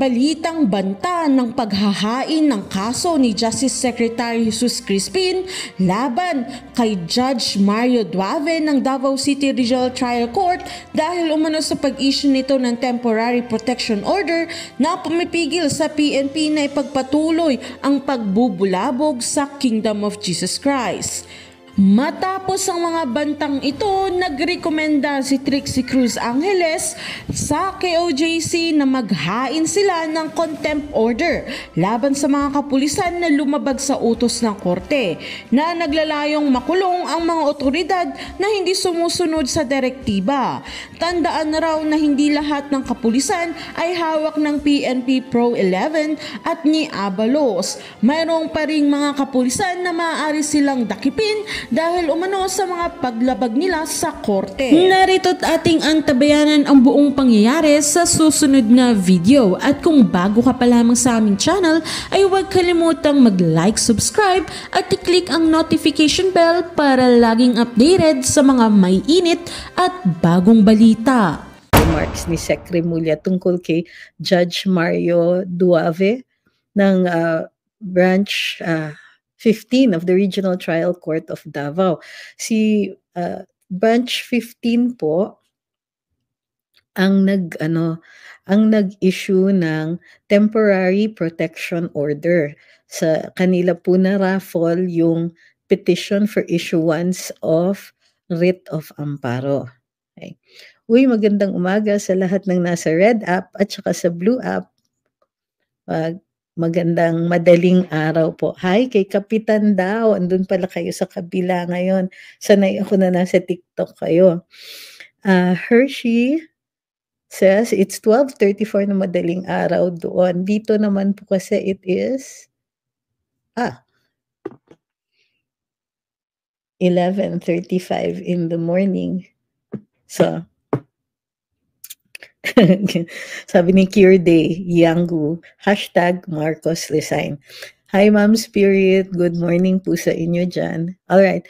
balitang banta ng paghahain ng kaso ni Justice Secretary Jesus Crispin laban kay Judge Mario Duave ng Davao City Regional Trial Court dahil umano sa pag-issue nito ng temporary protection order na pumipigil sa PNP na ipagpatuloy ang pagbubulabog sa Kingdom of Jesus Christ. Matapos ang mga bantang ito, nagrekomenda si Trixie Cruz Angeles sa KOJC na maghain sila ng contempt order laban sa mga kapulisan na lumabag sa utos ng korte na naglalayong makulong ang mga otoridad na hindi sumusunod sa direktiba. Tandaan na raw na hindi lahat ng kapulisan ay hawak ng PNP Pro 11 at ni Abalos. Mayroong pa ring mga kapulisan na maaari silang dakipin dahil umano sa mga paglabag nila sa korte. Narito't ating antabayanan ang buong pangyayari sa susunod na video. At kung bago ka pa lamang sa aming channel, ay huwag kalimutang mag-like, subscribe at i-click ang notification bell para laging updated sa mga may init at bagong balita. Remarks ni Sec Mulya tungkol kay Judge Mario Duave ng uh, branch uh, 15 of the Regional Trial Court of Davao. Si uh, Branch 15 po ang nag ano ang nag-issue ng temporary protection order sa kanila po na raffle yung petition for issuance of writ of amparo. Okay. Uy, magandang umaga sa lahat ng nasa red app at saka sa blue app. Uh, Magandang madaling araw po. Hi, kay Kapitan daw. Andun pala kayo sa kabila ngayon. Sanay ako na nasa TikTok kayo. Uh, Hershey says, it's 12.34 na madaling araw doon. Dito naman po kasi it is, ah, 11.35 in the morning. So, Sabi ni Cure Day, Yanggu, hashtag Marcos resign. Hi, Ma'am Spirit. Good morning po sa inyo dyan. right.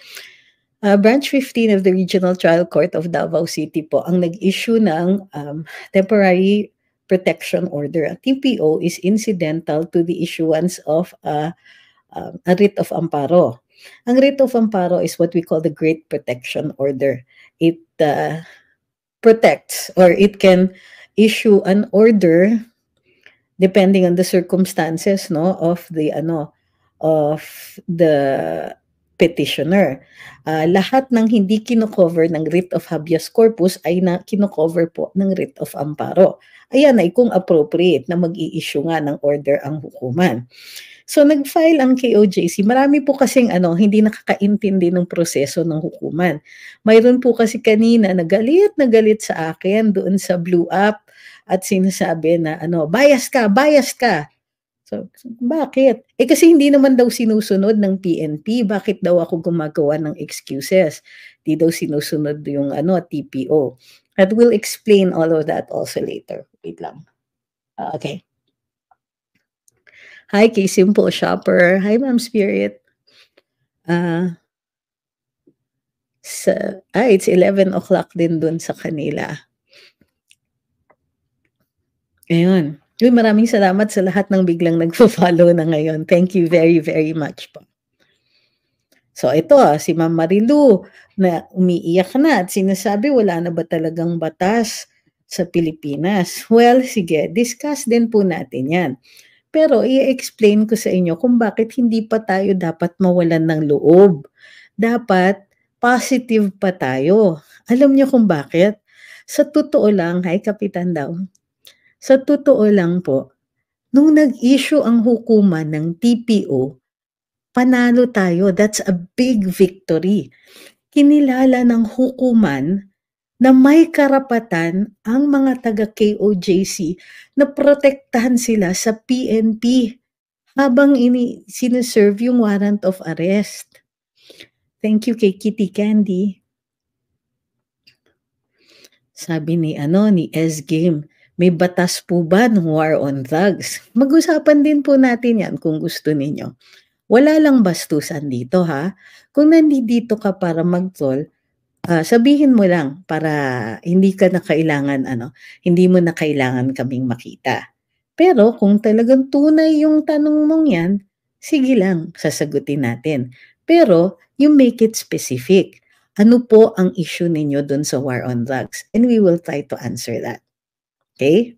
Uh, Branch 15 of the Regional Trial Court of Davao City po ang nag-issue ng um, temporary protection order. Ang TPO is incidental to the issuance of a, um, a writ of amparo. Ang writ of amparo is what we call the Great Protection Order. It uh, protect or it can issue an order depending on the circumstances no of the ano of the petitioner. Uh, lahat ng hindi kinocover ng writ of habeas corpus ay na kinocover po ng writ of amparo. Ayan ay kung appropriate na mag-i-issue nga ng order ang hukuman. So nag-file ang KOJC. Marami po kasing ano, hindi nakakaintindi ng proseso ng hukuman. Mayroon po kasi kanina nagalit, nagalit sa akin doon sa Blue Up at sinasabi na ano, bias ka, bias ka. So, bakit? Eh kasi hindi naman daw sinusunod ng PNP, bakit daw ako gumagawa ng excuses? Hindi daw sinusunod yung ano, TPO. At we'll explain all of that also later. Wait lang. Uh, okay. Hi, kay Simple Shopper. Hi, Ma'am Spirit. Uh, sa, ah, it's 11 o'clock din dun sa kanila. Ayun. Uy, maraming salamat sa lahat ng biglang nagfo-follow na ngayon. Thank you very, very much po. So ito, ah, si Ma'am Marilu na umiiyak na at sinasabi wala na ba talagang batas sa Pilipinas? Well, sige, discuss din po natin yan. Pero i-explain ko sa inyo kung bakit hindi pa tayo dapat mawalan ng loob. Dapat positive pa tayo. Alam niyo kung bakit? Sa totoo lang, hi Kapitan daw, sa totoo lang po, nung nag-issue ang hukuman ng TPO, panalo tayo. That's a big victory. Kinilala ng hukuman na may karapatan ang mga taga-KOJC na protektahan sila sa PNP habang ini sinaserve yung warrant of arrest. Thank you kay Kitty Candy. Sabi ni ano ni S Game, may batas po ba ng war on drugs? Mag-usapan din po natin 'yan kung gusto ninyo. Wala lang bastusan dito ha. Kung nandito ka para mag-troll, uh, sabihin mo lang para hindi ka na kailangan ano, hindi mo na kailangan kaming makita. Pero kung talagang tunay yung tanong mong yan, sige lang, sasagutin natin. Pero you make it specific. Ano po ang issue ninyo dun sa war on drugs? And we will try to answer that. Okay?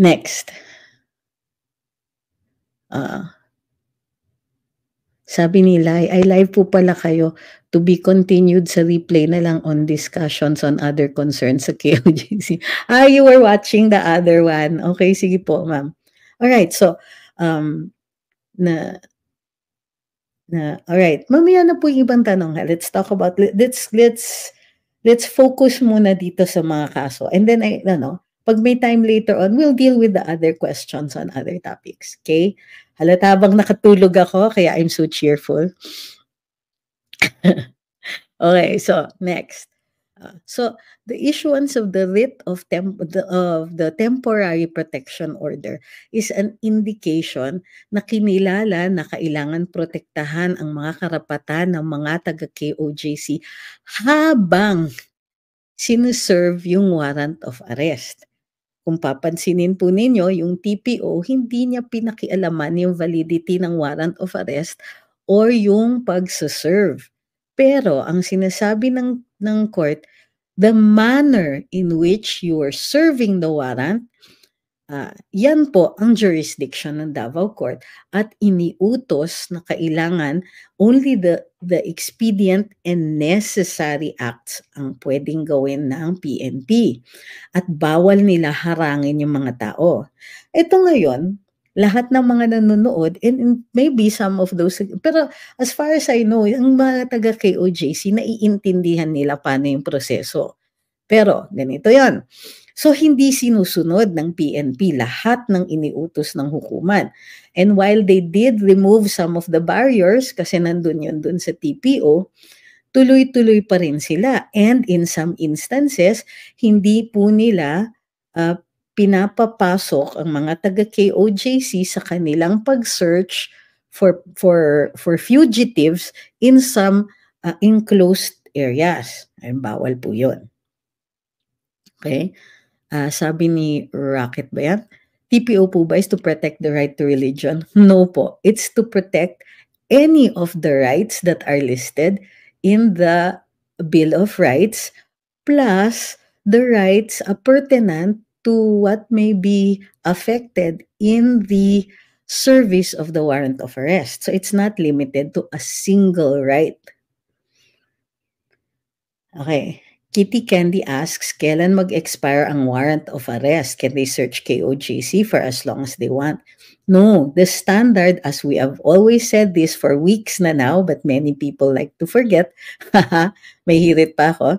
Next. Uh, sabi ni Lai, ay live po pala kayo to be continued sa replay na lang on discussions on other concerns sa KOJC. Ah, you were watching the other one. Okay, sige po, ma'am. All right, so um na na all right, mamaya na po yung ibang tanong ha. Let's talk about let's let's let's focus muna dito sa mga kaso. And then ano, pag may time later on, we'll deal with the other questions on other topics, okay? Halata bang nakatulog ako? Kaya I'm so cheerful. okay, so next. Uh, so the issuance of the writ of, temp- the, of the temporary protection order is an indication na kinilala na kailangan protektahan ang mga karapatan ng mga taga-KOJC habang sinuserve yung warrant of arrest. Kung papansinin po ninyo, yung TPO hindi niya pinakialaman yung validity ng warrant of arrest or yung pagsaserve. Pero ang sinasabi ng, ng court, the manner in which you are serving the warrant Uh, yan po ang jurisdiction ng Davao Court at iniutos na kailangan only the, the expedient and necessary acts ang pwedeng gawin ng PNP at bawal nila harangin yung mga tao. Ito ngayon, lahat ng mga nanonood and maybe some of those pero as far as I know ang mga taga KOJC naiintindihan nila paano yung proseso pero ganito yon So hindi sinusunod ng PNP lahat ng iniutos ng hukuman. And while they did remove some of the barriers kasi nandun yun dun sa TPO, tuloy-tuloy pa rin sila. And in some instances, hindi po nila uh, pinapapasok ang mga taga-KOJC sa kanilang pag-search for for for fugitives in some uh, enclosed areas. Ay, bawal po yun. Okay? Uh, sabi ni Rocket ba yan? TPO po ba is to protect the right to religion? No po. It's to protect any of the rights that are listed in the Bill of Rights plus the rights appurtenant to what may be affected in the service of the warrant of arrest. So it's not limited to a single right. Okay. Kitty Candy asks, kailan mag-expire ang warrant of arrest? Can they search KOJC for as long as they want? No, the standard, as we have always said this for weeks na now, but many people like to forget, may hirit pa ako,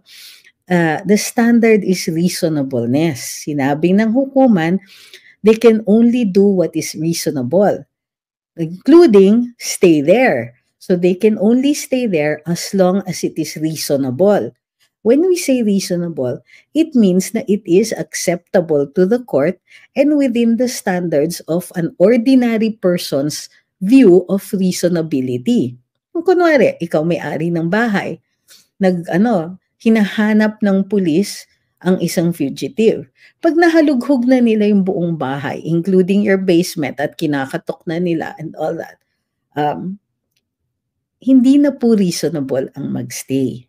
uh, the standard is reasonableness. Sinabi ng hukuman, they can only do what is reasonable, including stay there. So they can only stay there as long as it is reasonable. When we say reasonable, it means na it is acceptable to the court and within the standards of an ordinary person's view of reasonability. Kung kunwari, ikaw may-ari ng bahay, nag, ano, hinahanap ng pulis ang isang fugitive. Pag nahalughog na nila yung buong bahay, including your basement at kinakatok na nila and all that, um, hindi na po reasonable ang magstay.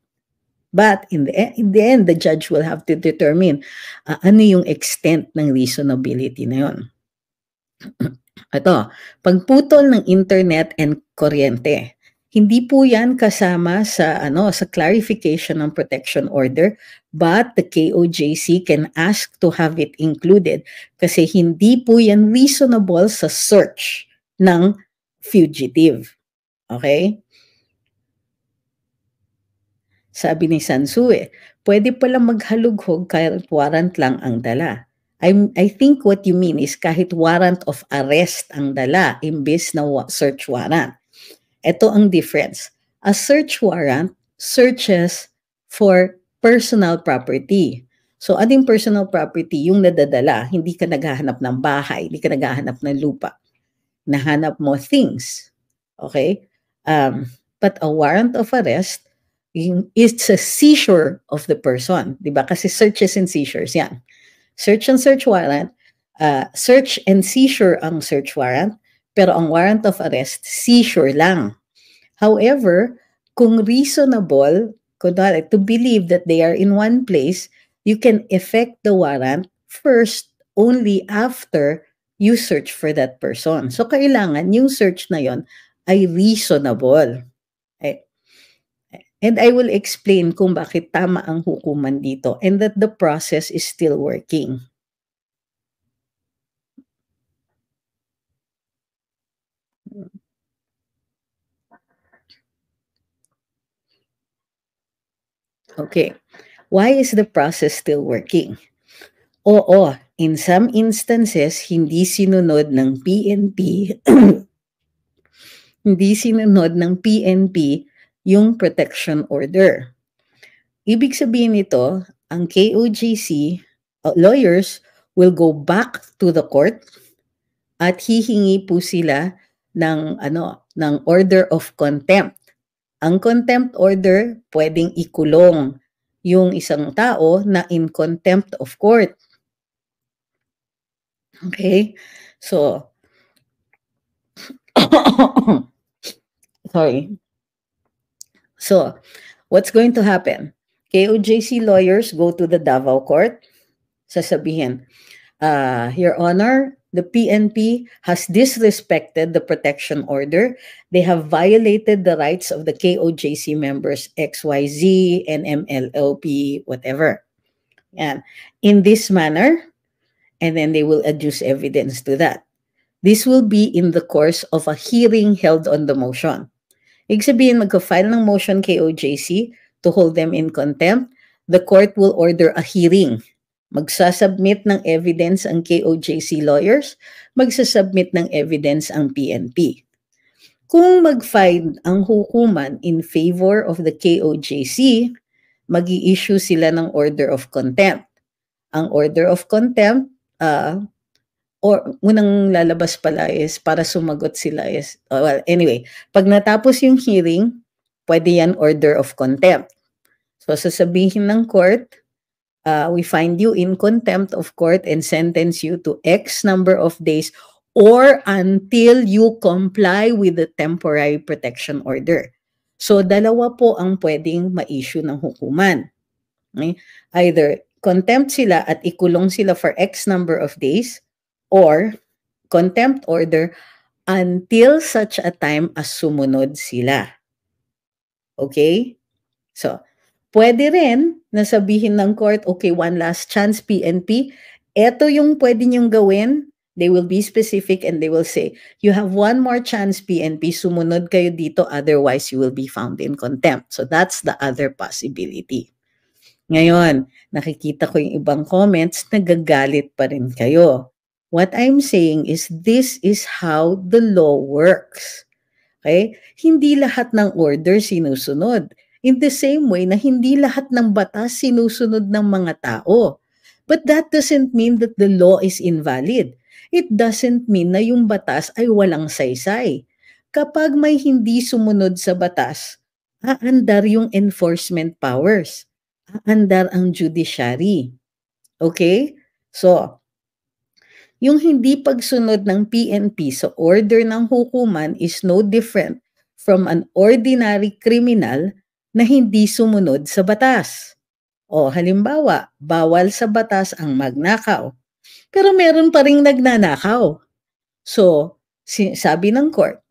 But in the, e-, in the end, the judge will have to determine uh, ano yung extent ng reasonability na yun. Ito, pagputol ng internet and kuryente. Hindi po 'yan kasama sa ano sa clarification ng protection order, but the KOJC can ask to have it included kasi hindi po 'yan reasonable sa search ng fugitive. Okay? Sabi ni Sansue, pwede pala maghalughog kahit warrant lang ang dala. I, I think what you mean is kahit warrant of arrest ang dala imbis na search warrant. Ito ang difference. A search warrant searches for personal property. So, ading ano personal property, yung nadadala, hindi ka naghahanap ng bahay, hindi ka naghahanap ng lupa. Nahanap mo things. Okay? Um, but a warrant of arrest it's a seizure of the person, Diba? Kasi searches and seizures, yan. Search and search warrant, uh, search and seizure ang search warrant, pero ang warrant of arrest, seizure lang. However, kung reasonable, kunwari, to believe that they are in one place, you can effect the warrant first only after you search for that person. So, kailangan yung search na yon ay reasonable. And I will explain kung bakit tama ang hukuman dito and that the process is still working. Okay. Why is the process still working? Oo, in some instances, hindi sinunod ng PNP, hindi sinunod ng PNP yung protection order. Ibig sabihin nito, ang KOJC uh, lawyers will go back to the court at hihingi po sila ng ano ng order of contempt. Ang contempt order pwedeng ikulong yung isang tao na in contempt of court. Okay? So Sorry. So, what's going to happen? KOJC lawyers go to the Davao court. Sasabihin, uh, Your Honor, the PNP has disrespected the protection order. They have violated the rights of the KOJC members XYZ and MLLP, whatever. And in this manner, and then they will adduce evidence to that. This will be in the course of a hearing held on the motion. Ibig sabihin, magka-file ng motion kay OJC to hold them in contempt. The court will order a hearing. Magsasubmit ng evidence ang KOJC lawyers, magsasubmit ng evidence ang PNP. Kung mag find ang hukuman in favor of the KOJC, mag issue sila ng order of contempt. Ang order of contempt, uh, or unang lalabas pala is para sumagot sila is, oh, well, anyway, pag natapos yung hearing, pwede yan order of contempt. So sasabihin ng court, uh, we find you in contempt of court and sentence you to X number of days or until you comply with the temporary protection order. So, dalawa po ang pwedeng ma-issue ng hukuman. Okay? Either contempt sila at ikulong sila for X number of days or contempt order until such a time as sumunod sila. Okay? So, pwede rin na sabihin ng court, okay, one last chance, PNP, Ito yung pwede niyong gawin, they will be specific and they will say, you have one more chance, PNP, sumunod kayo dito, otherwise you will be found in contempt. So, that's the other possibility. Ngayon, nakikita ko yung ibang comments, nagagalit pa rin kayo. What I'm saying is this is how the law works. Okay? Hindi lahat ng order sinusunod. In the same way na hindi lahat ng batas sinusunod ng mga tao. But that doesn't mean that the law is invalid. It doesn't mean na yung batas ay walang saysay. Kapag may hindi sumunod sa batas, aandar yung enforcement powers. Aandar ang judiciary. Okay? So, yung hindi pagsunod ng PNP sa order ng hukuman is no different from an ordinary criminal na hindi sumunod sa batas. O halimbawa, bawal sa batas ang magnakaw. Pero meron pa ring nagnanakaw. So, sabi ng court,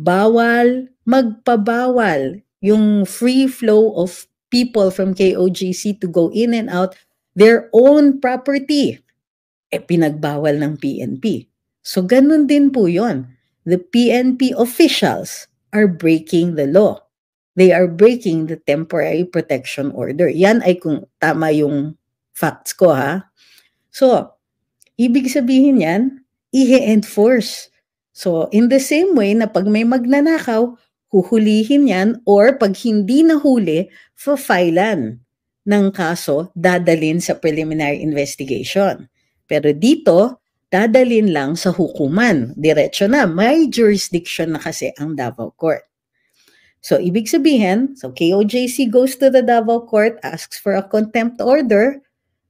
bawal magpabawal yung free flow of people from KOGC to go in and out their own property eh pinagbawal ng PNP. So ganun din po yon. The PNP officials are breaking the law. They are breaking the temporary protection order. Yan ay kung tama yung facts ko ha. So, ibig sabihin yan, i-enforce. So, in the same way na pag may magnanakaw, huhulihin yan or pag hindi nahuli, fafilan ng kaso dadalin sa preliminary investigation. Pero dito, dadalin lang sa hukuman. Diretso na. May jurisdiction na kasi ang Davao Court. So, ibig sabihin, so KOJC goes to the Davao Court, asks for a contempt order.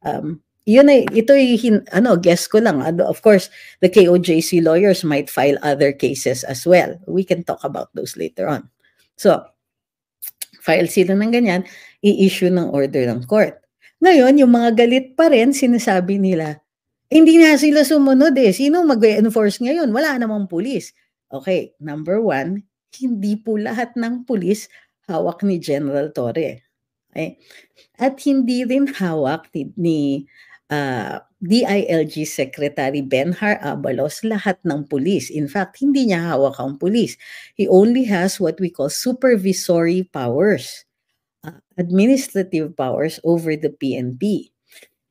Um, yun ay, ito ay, ano, guess ko lang. Ano, of course, the KOJC lawyers might file other cases as well. We can talk about those later on. So, file sila ng ganyan, i-issue ng order ng court. Ngayon, yung mga galit pa rin, sinasabi nila, hindi na sila sumunod eh. Sino mag-enforce ngayon? Wala namang pulis. Okay, number one, hindi po lahat ng pulis hawak ni General Torre. Okay? At hindi rin hawak ni, ni uh, ah, DILG Secretary Benhar Abalos lahat ng pulis. In fact, hindi niya hawak ang pulis. He only has what we call supervisory powers, uh, administrative powers over the PNP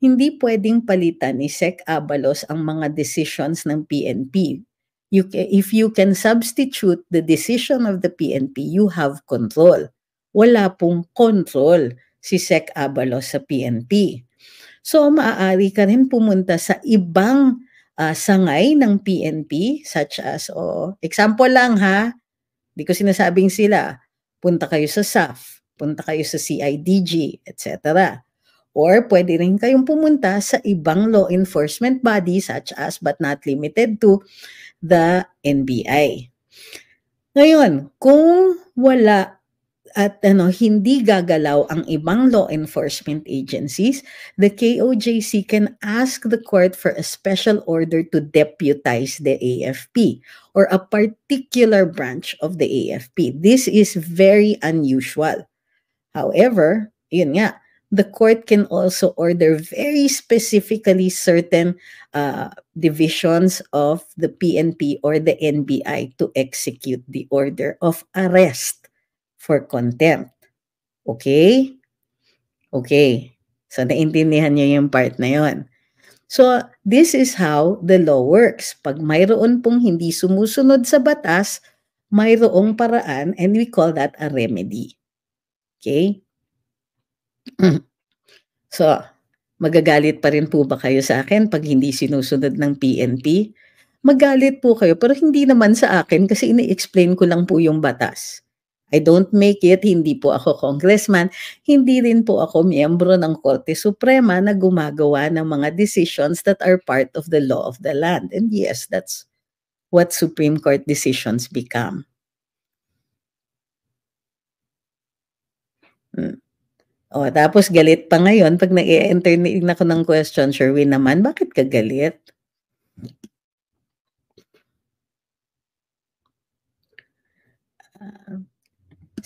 hindi pwedeng palitan ni Sec Abalos ang mga decisions ng PNP. You, if you can substitute the decision of the PNP, you have control. Wala pong control si Sec Abalos sa PNP. So maaari ka rin pumunta sa ibang uh, sangay ng PNP such as, oh, example lang ha, hindi ko sinasabing sila, punta kayo sa SAF, punta kayo sa CIDG, etc. Or pwede rin kayong pumunta sa ibang law enforcement body such as but not limited to the NBI. Ngayon, kung wala at ano hindi gagalaw ang ibang law enforcement agencies, the KOJC can ask the court for a special order to deputize the AFP or a particular branch of the AFP. This is very unusual. However, yun nga, the court can also order very specifically certain uh, divisions of the PNP or the NBI to execute the order of arrest for contempt. Okay? Okay. So, naintindihan niyo yung part na yon. So, this is how the law works. Pag mayroon pong hindi sumusunod sa batas, mayroong paraan and we call that a remedy. Okay? So, magagalit pa rin po ba kayo sa akin pag hindi sinusunod ng PNP? Magalit po kayo, pero hindi naman sa akin kasi ini-explain ko lang po yung batas. I don't make it, hindi po ako congressman, hindi rin po ako miyembro ng Korte Suprema na gumagawa ng mga decisions that are part of the law of the land. And yes, that's what Supreme Court decisions become. Hmm. Oh, tapos galit pa ngayon pag nag enter na ako ng question, Sherwin naman, bakit ka galit? Ah,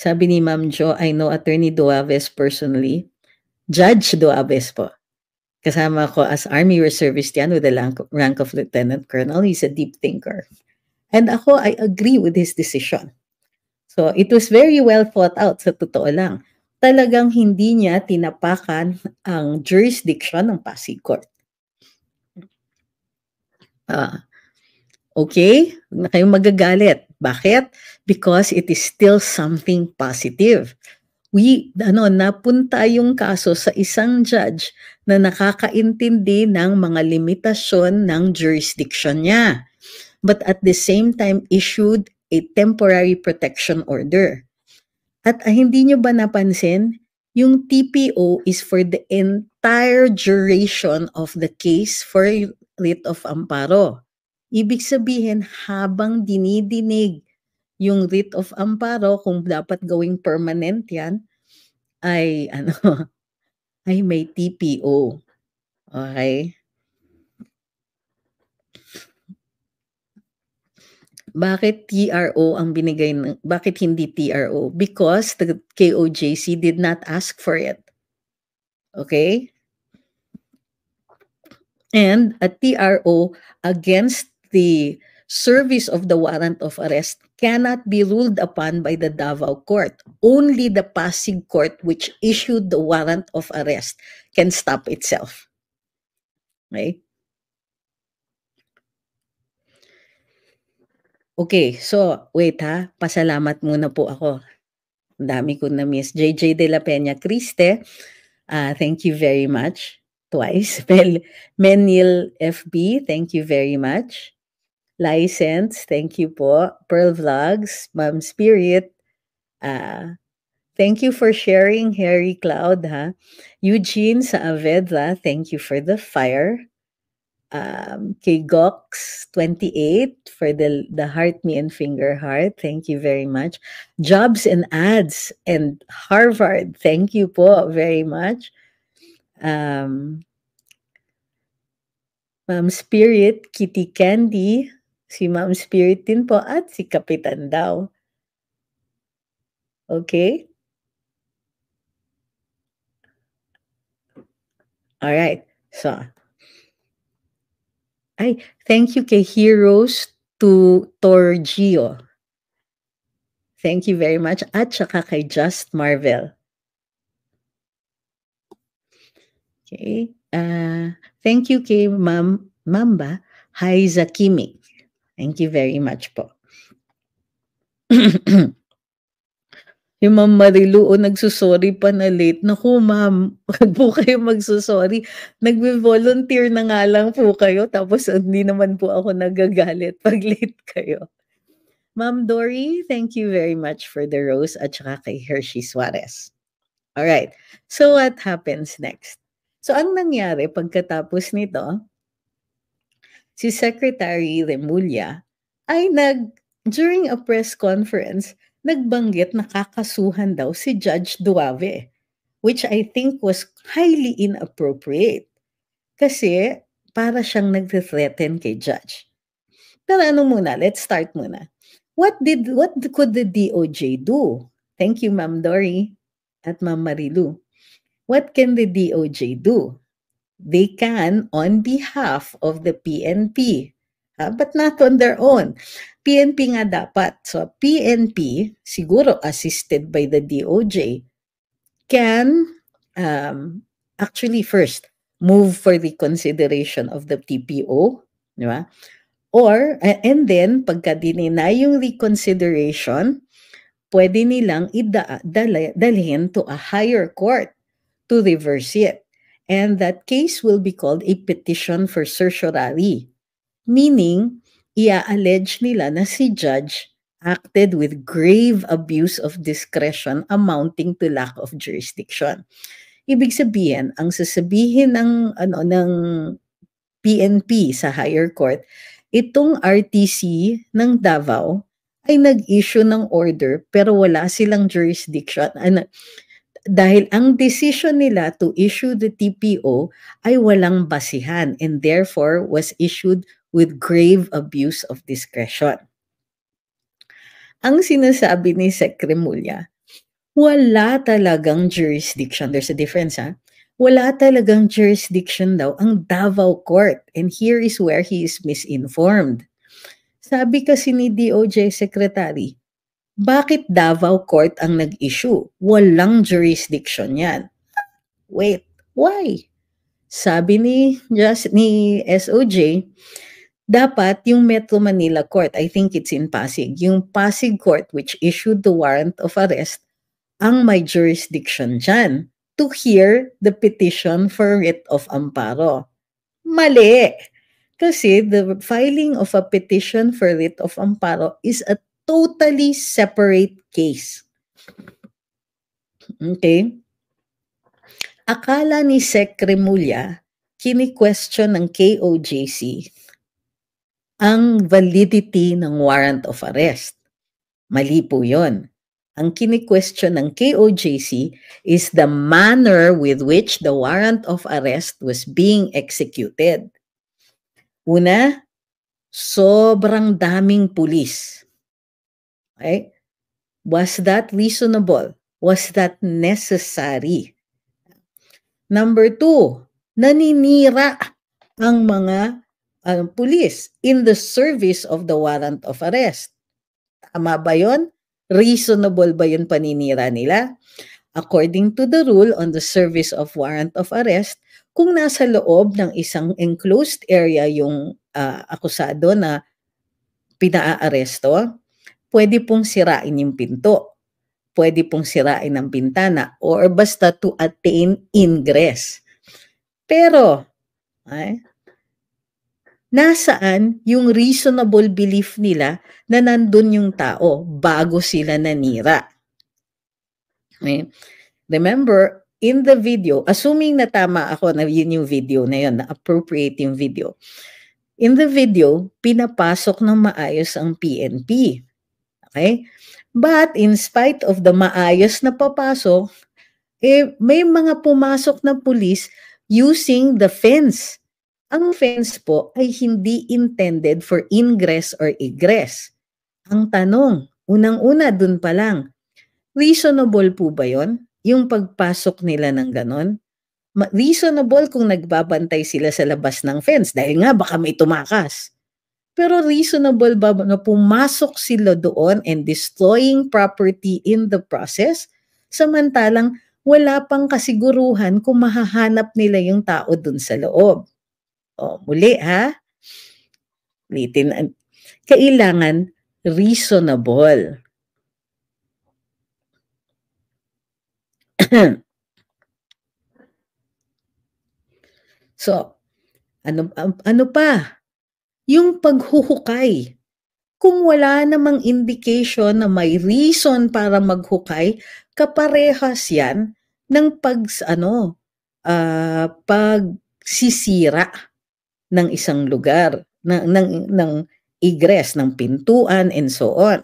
sabi ni Ma'am Jo, I know Attorney Duaves personally. Judge Duaves po. Kasama ko as Army Reservist yan with the rank of Lieutenant Colonel. He's a deep thinker. And ako, I agree with his decision. So it was very well thought out sa totoo lang talagang hindi niya tinapakan ang jurisdiction ng Pasig Court. Uh, okay? na kayong magagalit. Bakit? Because it is still something positive. We, ano, napunta yung kaso sa isang judge na nakakaintindi ng mga limitasyon ng jurisdiction niya. But at the same time, issued a temporary protection order. At ah, hindi nyo ba napansin? Yung TPO is for the entire duration of the case for writ of amparo. Ibig sabihin, habang dinidinig yung writ of amparo, kung dapat gawing permanent yan, ay ano, ay may TPO. Okay? Bakit TRO ang binigay ng, bakit hindi TRO? Because the KOJC did not ask for it. Okay? And a TRO against the service of the warrant of arrest cannot be ruled upon by the Davao court. Only the Pasig court which issued the warrant of arrest can stop itself. Okay? Okay, so wait ha, pasalamat muna po ako. Ang dami ko na miss. JJ De La Peña Criste, uh, thank you very much. Twice. Mel Menil FB, thank you very much. License, thank you po. Pearl Vlogs, Ma'am Spirit, uh, thank you for sharing, Harry Cloud, ha? Eugene Saavedra, thank you for the fire um, kay Gox28 for the, the heart, me, and finger heart. Thank you very much. Jobs and ads and Harvard. Thank you po very much. Um, Ma'am Spirit, Kitty Candy, si Ma'am Spirit din po at si Kapitan daw. Okay? All right. So, ay, thank you kay Heroes to Torgio. Thank you very much. At saka kay Just Marvel. Okay. Uh, thank you kay Ma'am Mamba. Hi, Zakimi. Thank you very much po. Yung Ma'am Marilu, o nagsusorry pa na late. Naku, ma'am, wag po kayo magsusorry. Nagbe-volunteer na nga lang po kayo. Tapos hindi naman po ako nagagalit pag late kayo. Ma'am Dory, thank you very much for the rose at saka kay Hershey Suarez. All right. So what happens next? So ang nangyari pagkatapos nito, si Secretary Remulla ay nag during a press conference nagbanggit na kakasuhan daw si Judge Duave, which I think was highly inappropriate. Kasi para siyang nagte-threaten kay Judge. Pero ano muna, let's start muna. What did what could the DOJ do? Thank you, Ma'am Dory at Ma'am Marilu. What can the DOJ do? They can, on behalf of the PNP, ha? but not on their own. PNP nga dapat. So PNP, siguro assisted by the DOJ, can um, actually first move for the consideration of the TPO, di ba? Or, and then, pagka dinina yung reconsideration, pwede nilang idalhin to a higher court to reverse it. And that case will be called a petition for certiorari Meaning, ia-allege nila na si judge acted with grave abuse of discretion amounting to lack of jurisdiction. Ibig sabihin, ang sasabihin ng ano ng PNP sa higher court, itong RTC ng Davao ay nag-issue ng order pero wala silang jurisdiction. Ano, dahil ang decision nila to issue the TPO ay walang basihan and therefore was issued with grave abuse of discretion. Ang sinasabi ni Sec Remulla, wala talagang jurisdiction. There's a difference, ha? Wala talagang jurisdiction daw ang Davao Court. And here is where he is misinformed. Sabi kasi ni DOJ Secretary, bakit Davao Court ang nag-issue? Walang jurisdiction yan. Wait, why? Sabi ni, just, ni SOJ, dapat yung Metro Manila Court, I think it's in Pasig, yung Pasig Court which issued the warrant of arrest, ang may jurisdiction dyan to hear the petition for writ of amparo. Mali! Kasi the filing of a petition for writ of amparo is a totally separate case. Okay? Akala ni Sec Remulla, kini-question ng KOJC ang validity ng warrant of arrest. Mali po yun. Ang kini-question ng KOJC is the manner with which the warrant of arrest was being executed. Una, sobrang daming pulis. Okay? Was that reasonable? Was that necessary? Number two, naninira ang mga uh, police in the service of the warrant of arrest. Tama ba yun? Reasonable ba yun paninira nila? According to the rule on the service of warrant of arrest, kung nasa loob ng isang enclosed area yung uh, akusado na pinaa pwede pong sirain yung pinto, pwede pong sirain ang pintana, or basta to attain ingress. Pero, ay, nasaan yung reasonable belief nila na nandun yung tao bago sila nanira. Okay? Remember, in the video, assuming na tama ako na yun yung video na yun, na appropriate yung video, in the video, pinapasok ng maayos ang PNP. Okay? But in spite of the maayos na papasok, eh, may mga pumasok na pulis using the fence ang fence po ay hindi intended for ingress or egress. Ang tanong, unang-una dun pa lang, reasonable po ba yon? Yung pagpasok nila ng ganon? Reasonable kung nagbabantay sila sa labas ng fence dahil nga baka may tumakas. Pero reasonable ba na pumasok sila doon and destroying property in the process? Samantalang wala pang kasiguruhan kung mahahanap nila yung tao doon sa loob. O, muli ha. Litin, kailangan reasonable. so, ano, um, ano pa? Yung paghuhukay. Kung wala namang indication na may reason para maghukay, kaparehas yan ng pag, ano, uh, pagsisira ng isang lugar, ng, ng, ng egress, ng pintuan, and so on.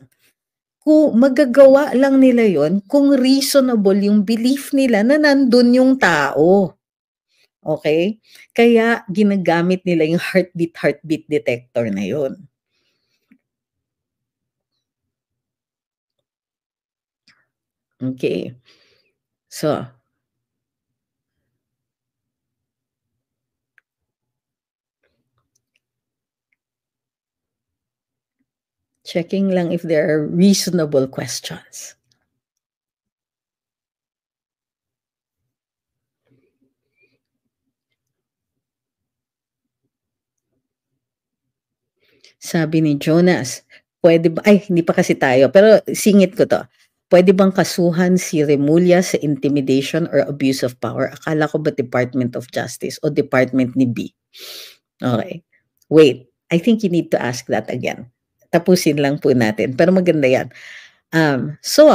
Ku magagawa lang nila yon kung reasonable yung belief nila na nandun yung tao. Okay? Kaya ginagamit nila yung heartbeat-heartbeat detector na yon. Okay. So, Checking lang if there are reasonable questions. Sabi ni Jonas, pwede ba, ay hindi pa kasi tayo, pero singit ko to. Pwede bang kasuhan si Remulla sa intimidation or abuse of power? Akala ko ba Department of Justice o Department ni B? Okay. Wait, I think you need to ask that again tapusin lang po natin. Pero maganda yan. Um, so,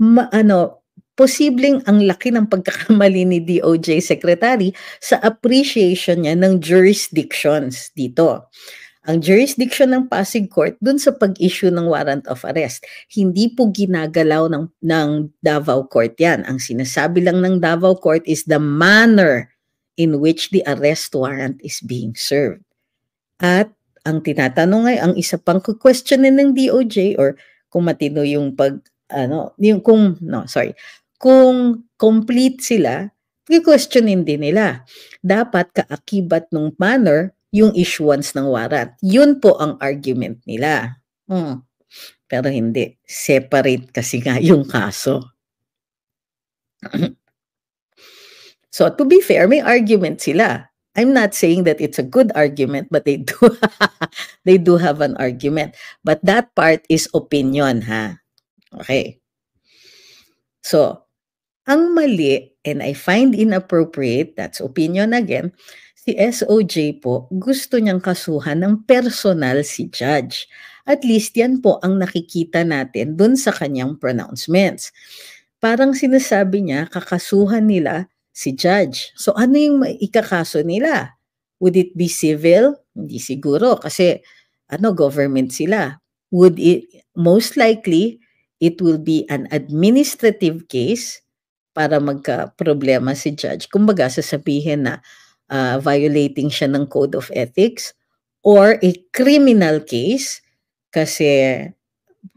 ma- ano, posibleng ang laki ng pagkakamali ni DOJ Secretary sa appreciation niya ng jurisdictions dito. Ang jurisdiction ng Pasig Court dun sa pag-issue ng warrant of arrest. Hindi po ginagalaw ng, ng Davao Court yan. Ang sinasabi lang ng Davao Court is the manner in which the arrest warrant is being served. At ang tinatanong ay ang isa pang questionin ng DOJ or kung matino yung pag ano yung kung no sorry kung complete sila questionin din nila dapat kaakibat ng manner yung issuance ng warrant yun po ang argument nila hmm. pero hindi separate kasi nga yung kaso so to be fair may argument sila I'm not saying that it's a good argument, but they do they do have an argument. But that part is opinion, ha? Okay. So, ang mali, and I find inappropriate, that's opinion again, si SOJ po, gusto niyang kasuhan ng personal si judge. At least yan po ang nakikita natin dun sa kanyang pronouncements. Parang sinasabi niya, kakasuhan nila si judge. So ano yung ikakaso nila? Would it be civil? Hindi siguro kasi ano government sila. Would it most likely it will be an administrative case para magka-problema si judge. Kumbaga sasabihin na uh, violating siya ng code of ethics or a criminal case kasi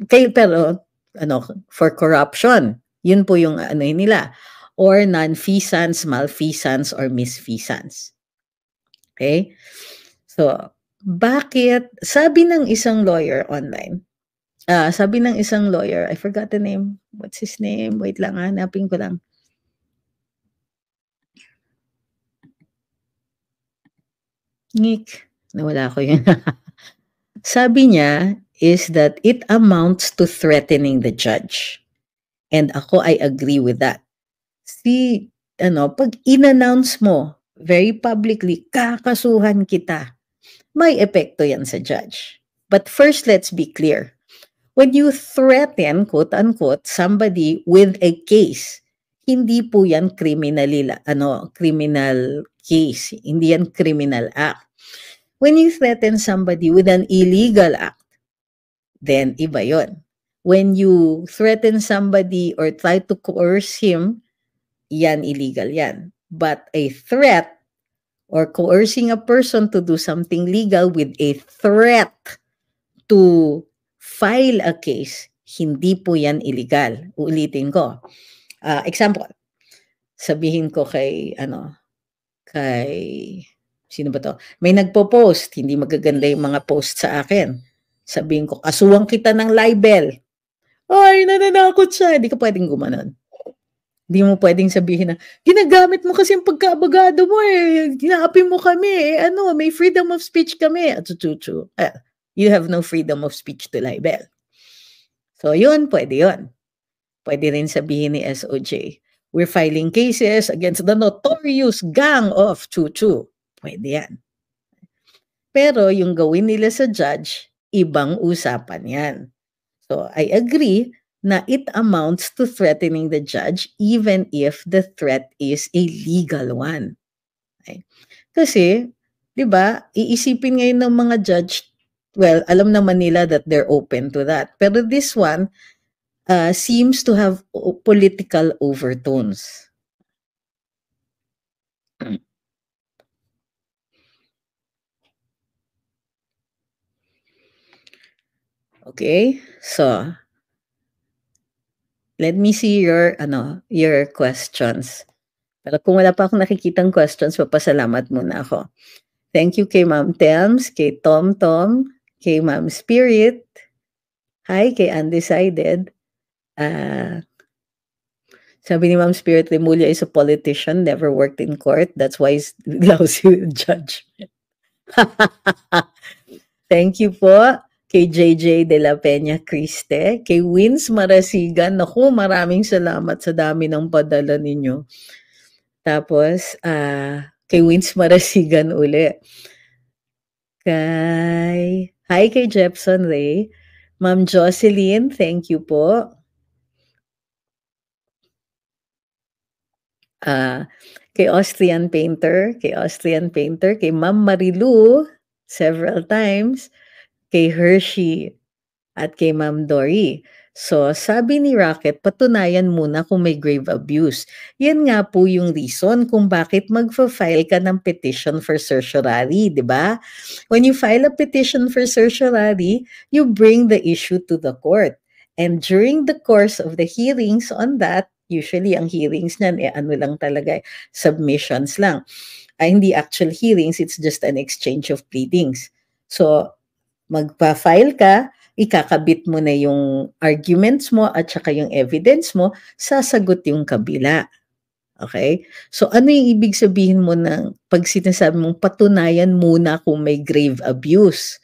kay pero ano for corruption. Yun po yung ano nila or nonfeasance, malfeasance, or misfeasance. Okay? So, bakit? Sabi ng isang lawyer online, uh, sabi ng isang lawyer, I forgot the name. What's his name? Wait lang, ah, hanapin ko lang. Nick. Nawala ko yun. sabi niya is that it amounts to threatening the judge. And ako, I agree with that si, ano, pag in-announce mo very publicly, kakasuhan kita, may epekto yan sa judge. But first, let's be clear. When you threaten, quote-unquote, somebody with a case, hindi po yan criminal, ano, criminal case. Hindi yan criminal act. When you threaten somebody with an illegal act, then iba yon. When you threaten somebody or try to coerce him yan illegal yan. But a threat or coercing a person to do something legal with a threat to file a case, hindi po yan illegal. Uulitin ko. Uh, example, sabihin ko kay, ano, kay, sino ba to? May nagpo-post, hindi magaganda yung mga post sa akin. Sabihin ko, kasuwang kita ng libel. Ay, nananakot siya. Hindi ka pwedeng gumanon. Hindi mo pwedeng sabihin na, ginagamit mo kasi yung pagkaabagado mo eh, ginaapi mo kami, eh, ano, may freedom of speech kami. At ah, chuchu, uh, ah, you have no freedom of speech to libel. So yun, pwede yun. Pwede rin sabihin ni SOJ, we're filing cases against the notorious gang of chuchu. Pwede yan. Pero yung gawin nila sa judge, ibang usapan yan. So I agree na it amounts to threatening the judge even if the threat is a legal one. Okay. Kasi, di ba, iisipin ngayon ng mga judge, well, alam naman nila that they're open to that. Pero this one uh, seems to have political overtones. Okay, so let me see your, ano, your questions. Pero kung wala pa akong nakikitang questions, papasalamat muna ako. Thank you kay Ma'am Telms, kay Tom Tom, kay Ma'am Spirit, hi kay Undecided. Uh, sabi ni Ma'am Spirit, Remulia is a politician, never worked in court. That's why he's lousy with judgment. Thank you po kay JJ de la Peña Criste, kay Wins Marasigan. Naku, maraming salamat sa dami ng padala ninyo. Tapos, uh, kay Wins Marasigan uli. Kay... Hi kay Jepson Ray. Ma'am Jocelyn, thank you po. Uh, kay Austrian Painter, kay Austrian Painter, kay Ma'am Marilu, several times kay Hershey at kay Ma'am Dory. So, sabi ni Rocket, patunayan muna kung may grave abuse. Yan nga po yung reason kung bakit magfa-file ka ng petition for certiorari, di ba? When you file a petition for certiorari, you bring the issue to the court. And during the course of the hearings on that, usually ang hearings niyan, eh, ano lang talaga, eh, submissions lang. Ay, ah, hindi actual hearings, it's just an exchange of pleadings. So, magpa-file ka, ikakabit mo na yung arguments mo at saka yung evidence mo, sasagot yung kabila. Okay? So ano yung ibig sabihin mo ng pag sinasabi mong patunayan muna kung may grave abuse?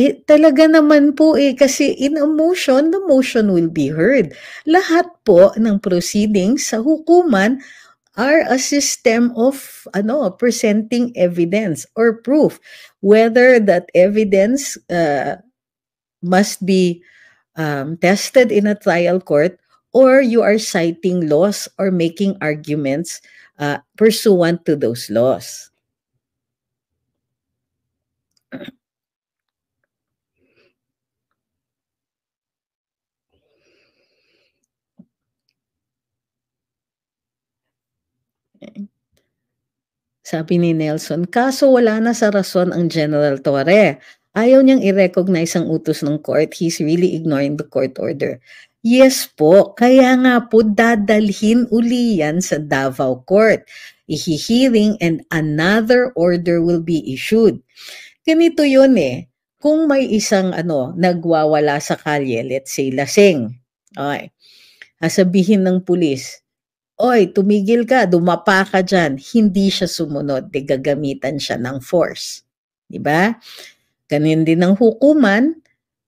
Eh, talaga naman po eh, kasi in a motion, the motion will be heard. Lahat po ng proceedings sa hukuman are a system of ano presenting evidence or proof whether that evidence uh, must be um, tested in a trial court or you are citing laws or making arguments uh, pursuant to those laws Sabi ni Nelson, kaso wala na sa rason ang General Torre. Ayaw niyang i-recognize ang utos ng court. He's really ignoring the court order. Yes po, kaya nga po dadalhin uli yan sa Davao Court. Ihihiring and another order will be issued. Ganito yun eh. Kung may isang ano, nagwawala sa kalye, let's say lasing, okay, sabihin ng pulis, oy, tumigil ka, dumapa ka dyan, hindi siya sumunod, di gagamitan siya ng force. Di ba? Ganun din ang hukuman,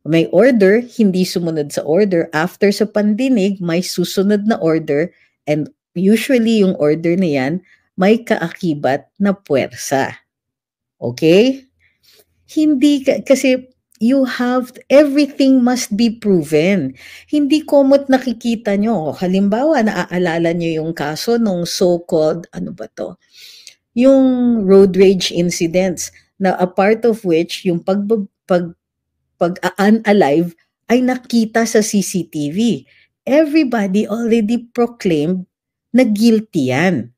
may order, hindi sumunod sa order. After sa pandinig, may susunod na order and usually yung order na yan, may kaakibat na puwersa. Okay? Hindi, kasi you have, everything must be proven. Hindi komot nakikita nyo. Halimbawa, naaalala nyo yung kaso nung so-called, ano ba to? Yung road rage incidents na a part of which yung pag, pag, pag unalive ay nakita sa CCTV. Everybody already proclaimed na guilty yan.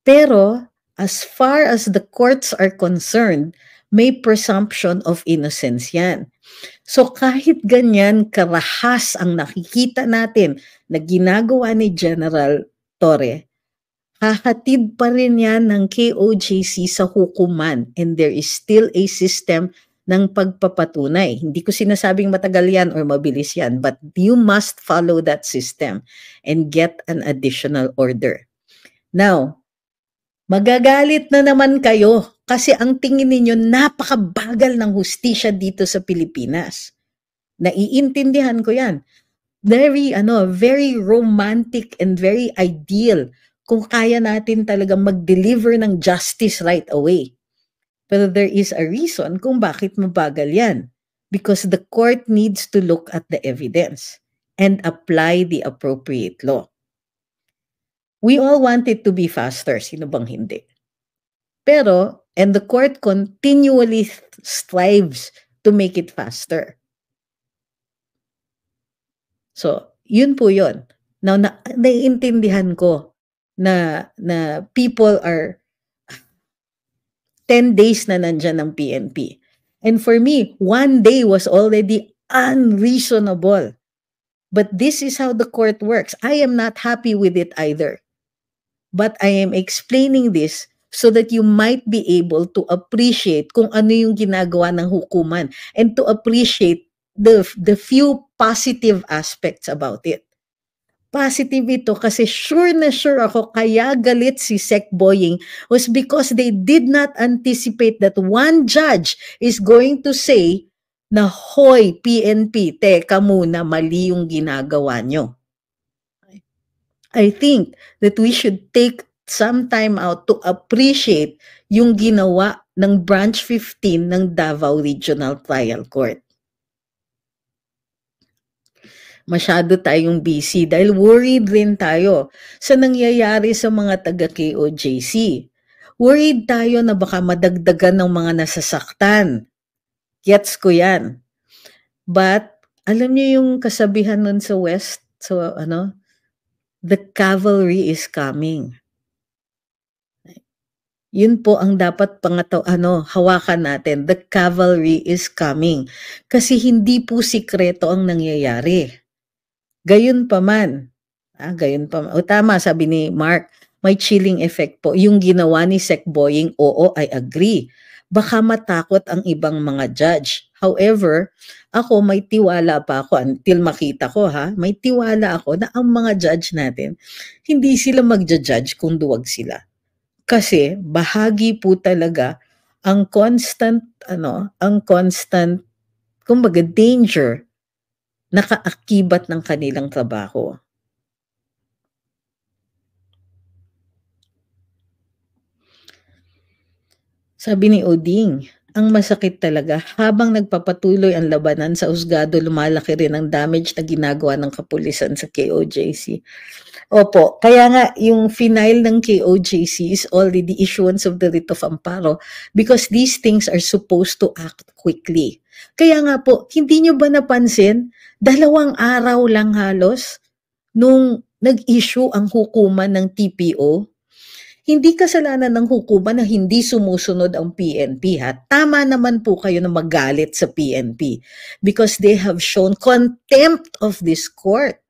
Pero as far as the courts are concerned, may presumption of innocence yan. So kahit ganyan karahas ang nakikita natin na ginagawa ni General Torre, hahatid pa rin yan ng KOJC sa hukuman and there is still a system ng pagpapatunay. Hindi ko sinasabing matagal yan or mabilis yan, but you must follow that system and get an additional order. Now, magagalit na naman kayo kasi ang tingin ninyo, napakabagal ng hustisya dito sa Pilipinas. Naiintindihan ko yan. Very, ano, very romantic and very ideal kung kaya natin talaga mag-deliver ng justice right away. Pero there is a reason kung bakit mabagal yan. Because the court needs to look at the evidence and apply the appropriate law. We all want it to be faster. Sino bang hindi? Pero, and the court continually strives to make it faster. So, yun po yun. Now, na, naiintindihan ko na, na people are 10 days na nandyan ng PNP. And for me, one day was already unreasonable. But this is how the court works. I am not happy with it either. But I am explaining this so that you might be able to appreciate kung ano yung ginagawa ng hukuman and to appreciate the the few positive aspects about it. Positive ito kasi sure na sure ako kaya galit si Sec Boying was because they did not anticipate that one judge is going to say na hoy PNP, teka muna mali yung ginagawa nyo. I think that we should take some time out to appreciate yung ginawa ng Branch 15 ng Davao Regional Trial Court. Masyado tayong busy dahil worried rin tayo sa nangyayari sa mga taga-KOJC. Worried tayo na baka madagdagan ng mga nasasaktan. Gets ko yan. But, alam niyo yung kasabihan nun sa West, so ano, the cavalry is coming yun po ang dapat pangato ano, hawakan natin. The cavalry is coming. Kasi hindi po sikreto ang nangyayari. Gayon pa man. Ah, gayon pa man. O tama, sabi ni Mark, may chilling effect po. Yung ginawa ni Sec Boying, oo, I agree. Baka matakot ang ibang mga judge. However, ako may tiwala pa ako until makita ko ha, may tiwala ako na ang mga judge natin, hindi sila magja-judge kung duwag sila kasi bahagi po talaga ang constant ano, ang constant kumbaga danger nakaakibat ng kanilang trabaho. Sabi ni Oding, ang masakit talaga, habang nagpapatuloy ang labanan sa usgado, lumalaki rin ang damage na ginagawa ng kapulisan sa KOJC. Opo, kaya nga yung final ng KOJC is already issuance of the writ of amparo because these things are supposed to act quickly. Kaya nga po, hindi nyo ba napansin, dalawang araw lang halos nung nag-issue ang hukuman ng TPO, hindi kasalanan ng hukuman na hindi sumusunod ang PNP ha. Tama naman po kayo na magalit sa PNP because they have shown contempt of this court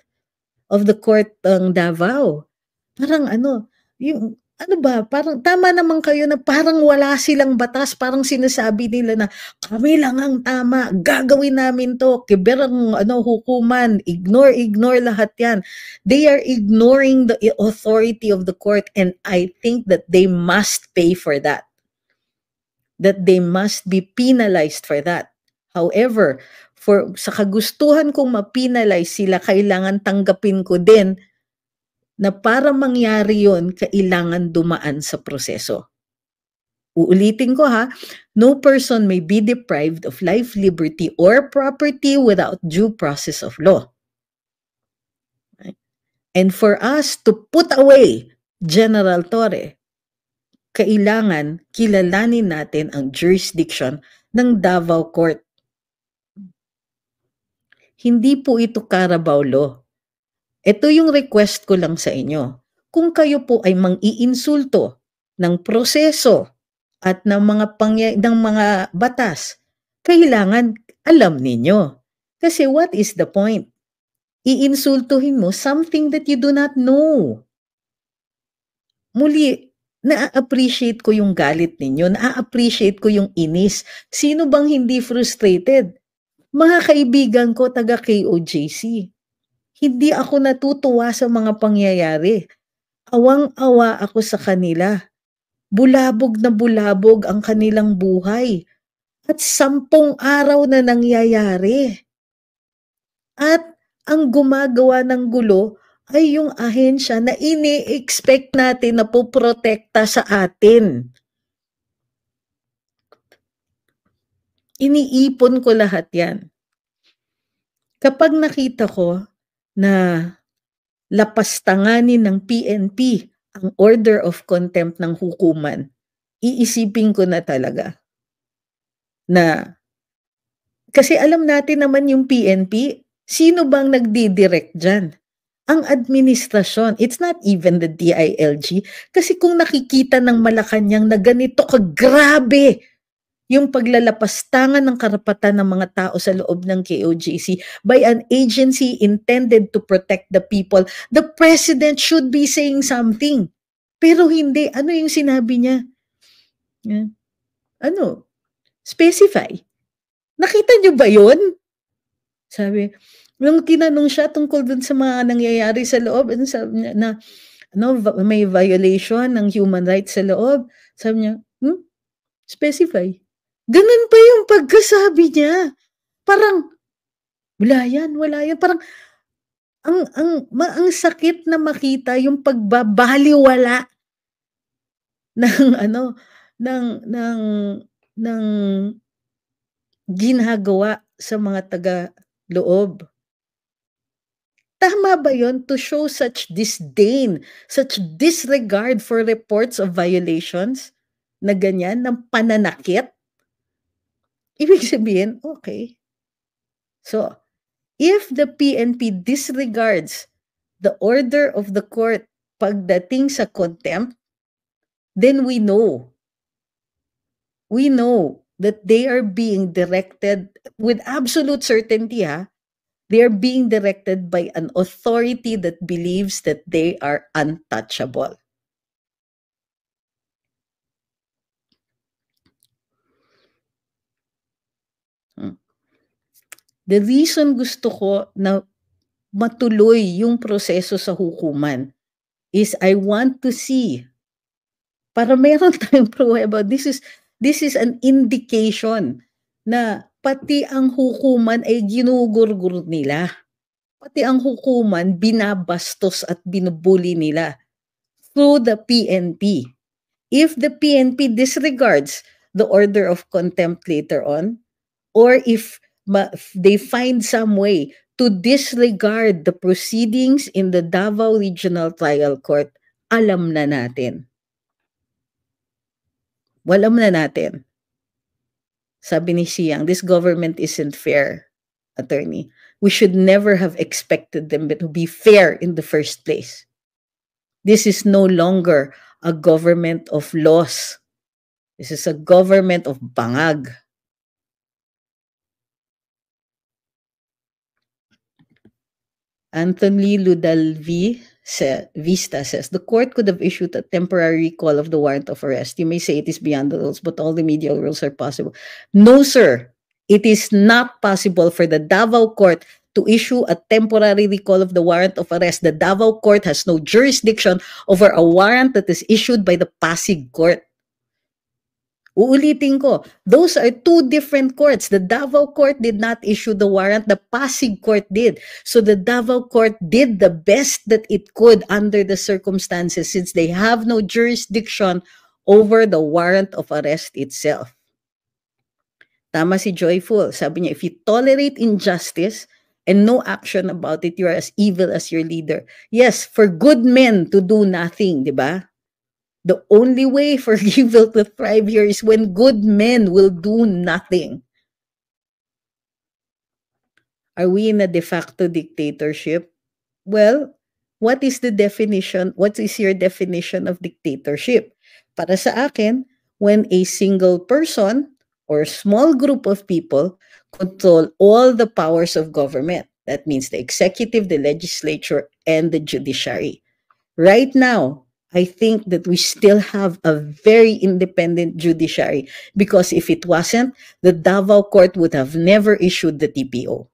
of the court ng Davao. Parang ano, yung ano ba, parang tama naman kayo na parang wala silang batas, parang sinasabi nila na kami lang ang tama, gagawin namin to, kiberang ano, hukuman, ignore, ignore lahat yan. They are ignoring the authority of the court and I think that they must pay for that. That they must be penalized for that. However, for sa kagustuhan kong mapinalay sila, kailangan tanggapin ko din na para mangyari yon kailangan dumaan sa proseso. Uulitin ko ha, no person may be deprived of life, liberty, or property without due process of law. And for us to put away General Torre, kailangan kilalanin natin ang jurisdiction ng Davao Court hindi po ito Carabao Law. Ito yung request ko lang sa inyo. Kung kayo po ay mang-iinsulto ng proseso at ng mga, pangya- ng mga batas, kailangan alam ninyo. Kasi what is the point? Iinsultuhin mo something that you do not know. Muli, na-appreciate ko yung galit ninyo, na-appreciate ko yung inis. Sino bang hindi frustrated mga kaibigan ko taga KOJC, hindi ako natutuwa sa mga pangyayari. Awang-awa ako sa kanila. Bulabog na bulabog ang kanilang buhay. At sampung araw na nangyayari. At ang gumagawa ng gulo ay yung ahensya na ini-expect natin na puprotekta sa atin. iniipon ko lahat yan. Kapag nakita ko na lapastanganin ng PNP ang order of contempt ng hukuman, iisipin ko na talaga na kasi alam natin naman yung PNP, sino bang nagdidirect dyan? Ang administrasyon, it's not even the DILG. Kasi kung nakikita ng Malacanang na ganito kagrabe yung paglalapastangan ng karapatan ng mga tao sa loob ng KOJC by an agency intended to protect the people, the president should be saying something. Pero hindi. Ano yung sinabi niya? Ano? Specify. Nakita niyo ba yun? Sabi, nung tinanong siya tungkol dun sa mga nangyayari sa loob, ano sabi niya na, ano, may violation ng human rights sa loob. Sabi niya, hmm? specify. Ganun pa yung pagkasabi niya. Parang, wala yan, wala yan. Parang, ang, ang, ma, ang sakit na makita yung pagbabaliwala ng ano, ng, ng, ng ginagawa sa mga taga-loob. Tama ba yon to show such disdain, such disregard for reports of violations na ganyan, ng pananakit? Ibig sabihin, okay. So, if the PNP disregards the order of the court pagdating sa contempt, then we know. We know that they are being directed with absolute certainty, ha? They are being directed by an authority that believes that they are untouchable. The reason gusto ko na matuloy yung proseso sa hukuman is I want to see para meron tayong pruweba. This is this is an indication na pati ang hukuman ay ginugurgur nila. Pati ang hukuman binabastos at binubuli nila through the PNP. If the PNP disregards the order of contempt later on, or if they find some way to disregard the proceedings in the Davao Regional Trial Court, alam na natin. Walam na natin. Sabi ni Siang, this government isn't fair, attorney. We should never have expected them to be fair in the first place. This is no longer a government of laws. This is a government of bangag. Anthony Ludalvi sa- Vista says the court could have issued a temporary recall of the warrant of arrest. You may say it is beyond the rules, but all the media rules are possible. No, sir. It is not possible for the Davao court to issue a temporary recall of the warrant of arrest. The Davao court has no jurisdiction over a warrant that is issued by the Pasig court. Uulitin ko, those are two different courts. The Davao court did not issue the warrant, the Pasig court did. So the Davao court did the best that it could under the circumstances since they have no jurisdiction over the warrant of arrest itself. Tama si Joyful. Sabi niya, if you tolerate injustice and no action about it, you are as evil as your leader. Yes, for good men to do nothing, di ba? The only way for evil to thrive here is when good men will do nothing. Are we in a de facto dictatorship? Well, what is the definition? What is your definition of dictatorship? Para sa akin, when a single person or small group of people control all the powers of government. That means the executive, the legislature, and the judiciary. Right now, I think that we still have a very independent judiciary because if it wasn't, the Davao court would have never issued the TPO.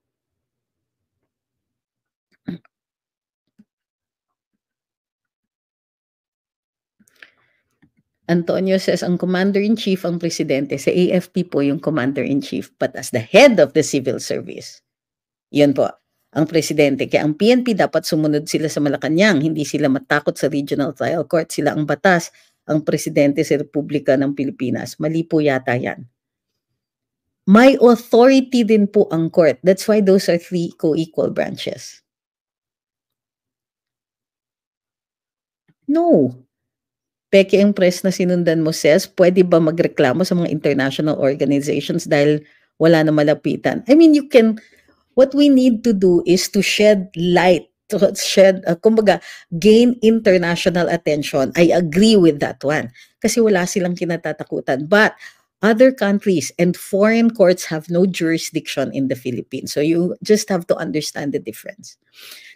Antonio says, ang commander-in-chief ang presidente. Sa AFP po yung commander-in-chief, but as the head of the civil service. Yun po. ang presidente. Kaya ang PNP dapat sumunod sila sa Malacanang, hindi sila matakot sa regional trial court. Sila ang batas, ang presidente sa Republika ng Pilipinas. Mali po yata yan. May authority din po ang court. That's why those are three co-equal branches. No. Peke ang press na sinundan mo says, pwede ba magreklamo sa mga international organizations dahil wala na malapitan? I mean, you can what we need to do is to shed light to shed, uh, kumbaga, gain international attention. I agree with that one. Kasi wala silang kinatatakutan. But other countries and foreign courts have no jurisdiction in the Philippines. So you just have to understand the difference.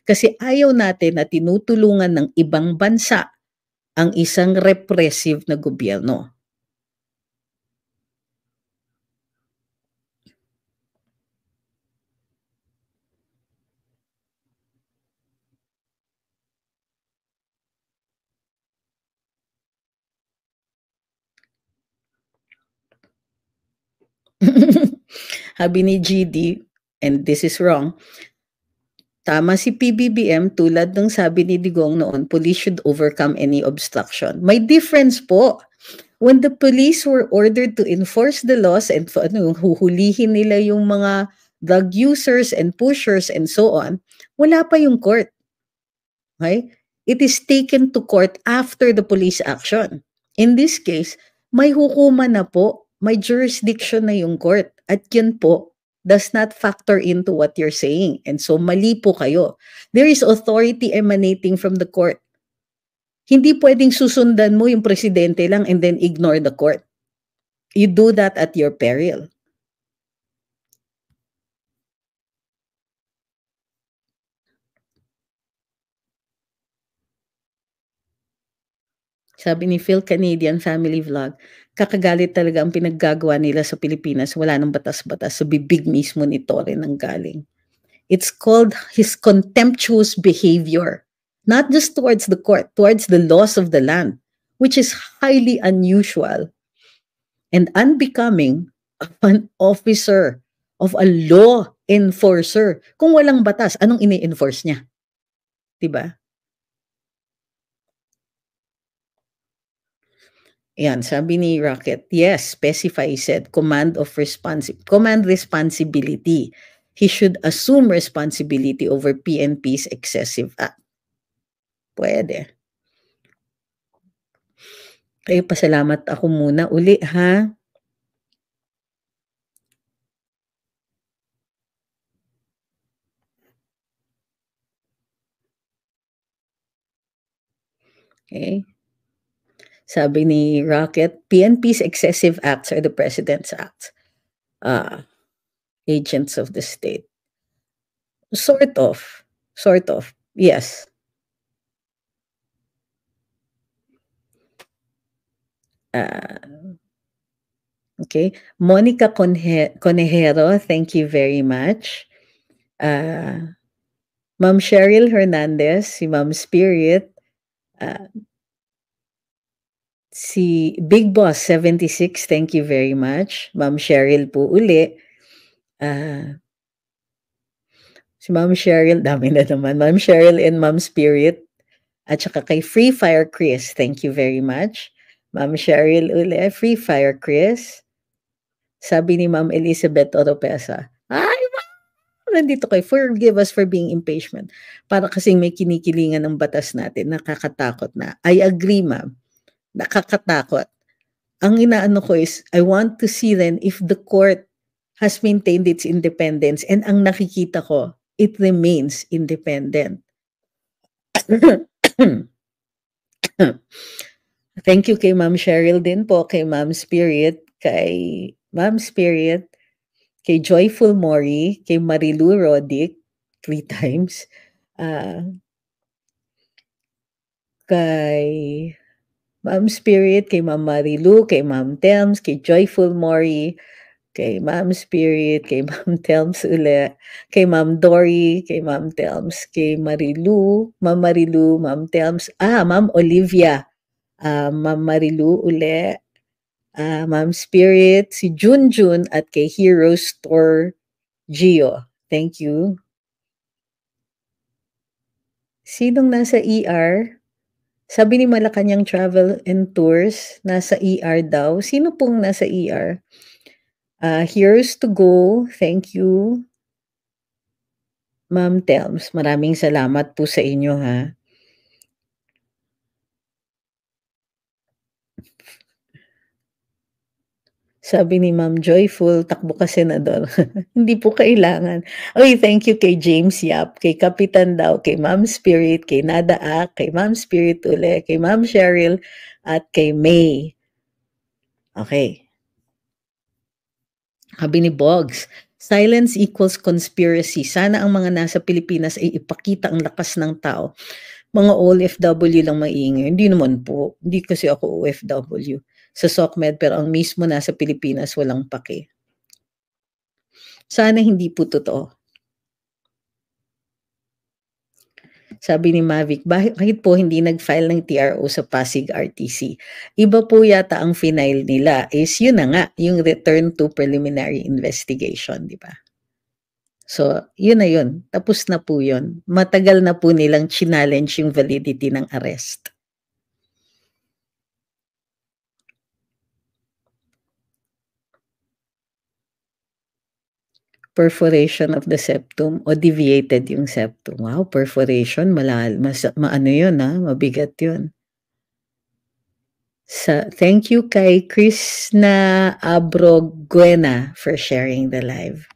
Kasi ayaw natin na tinutulungan ng ibang bansa ang isang repressive na gobyerno. Sabi ni GD, and this is wrong, Tama si PBBM tulad ng sabi ni Digong noon, police should overcome any obstruction. May difference po. When the police were ordered to enforce the laws and ano, huhulihin nila yung mga drug users and pushers and so on, wala pa yung court. Okay? It is taken to court after the police action. In this case, may hukuman na po may jurisdiction na yung court. At yun po, does not factor into what you're saying. And so mali po kayo. There is authority emanating from the court. Hindi pwedeng susundan mo yung presidente lang and then ignore the court. You do that at your peril. Sabi ni Phil Canadian Family Vlog, kakagalit talaga ang pinaggagawa nila sa Pilipinas. Wala nang batas-batas. Sa so, bibig mismo ni Torre nang galing. It's called his contemptuous behavior. Not just towards the court, towards the laws of the land, which is highly unusual and unbecoming of an officer, of a law enforcer. Kung walang batas, anong ini-enforce niya? Diba? Yan, sabi ni Rocket, yes, specify, said, command of responsi command responsibility. He should assume responsibility over PNP's excessive act. Pwede. Kayo, pasalamat ako muna uli, ha? Okay. Sabi ni Rocket, PNP's excessive acts are the President's acts. Uh, agents of the state. Sort of. Sort of. Yes. Uh, okay. Monica Conejero, thank you very much. Uh, Ma'am Cheryl Hernandez, si Ma'am Spirit, uh, Si Big Boss 76, thank you very much. Ma'am Cheryl po uli. Uh, si Ma'am Cheryl, dami na naman. Ma'am Cheryl and Ma'am Spirit. At saka kay Free Fire Chris, thank you very much. Ma'am Cheryl uli, eh, Free Fire Chris. Sabi ni Ma'am Elizabeth Oropesa, Ay, Ma'am! Nandito kay Forgive us for being impatient. Para kasing may kinikilingan ng batas natin. Nakakatakot na. I agree, Ma'am nakakatakot. Ang inaano ko is, I want to see then if the court has maintained its independence and ang nakikita ko, it remains independent. Thank you kay Ma'am Cheryl din po, kay Ma'am Spirit, kay Ma'am Spirit, kay Joyful Mori, kay Marilu Rodick, three times, uh, kay Ma'am Spirit, kay Ma'am Marilu, kay Ma'am Telms, kay Joyful Mori, kay Ma'am Spirit, kay Ma'am Telms uli, kay Ma'am Dory, kay Ma'am Telms, kay Marilu, Ma'am Marilu, Ma'am Telms, ah, Ma'am Olivia, uh, Ma'am Marilu uli, uh, Ma'am Spirit, si Junjun at kay Hero Store Gio. Thank you. Sinong nasa ER? Sabi ni Malacanang Travel and Tours, nasa ER daw. Sino pong nasa ER? Uh, here's to go. Thank you. Ma'am Telms, maraming salamat po sa inyo ha. Sabi ni Ma'am Joyful, takbo ka senador. Hindi po kailangan. Okay, thank you kay James Yap, kay Kapitan Daw, kay Ma'am Spirit, kay Nada Ak, kay Ma'am Spirit uli, kay Ma'am Cheryl, at kay May. Okay. Sabi ni Boggs, silence equals conspiracy. Sana ang mga nasa Pilipinas ay ipakita ang lakas ng tao. Mga OFW lang maingay. Hindi naman po. Hindi kasi ako OFW sa SOCMED pero ang mismo nasa Pilipinas walang pake. Sana hindi po totoo. Sabi ni Mavic, bakit po hindi nag-file ng TRO sa Pasig RTC? Iba po yata ang final nila is yun na nga, yung return to preliminary investigation, di ba? So, yun na yun. Tapos na po yun. Matagal na po nilang challenge yung validity ng arrest. perforation of the septum o deviated yung septum. Wow, perforation, malal, mas, maano yun ha, ah, mabigat yun. Sa, thank you kay Chris Krishna Abroguena for sharing the live.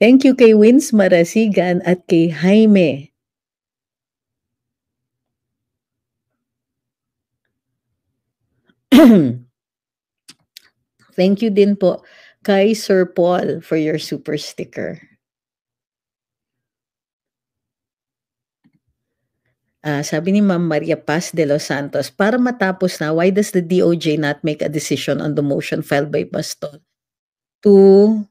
Thank you kay Wins Marasigan at kay Jaime. thank you din po kay Sir Paul for your super sticker. Uh, sabi ni Ma'am Maria Paz de Los Santos, para matapos na, why does the DOJ not make a decision on the motion filed by Paston to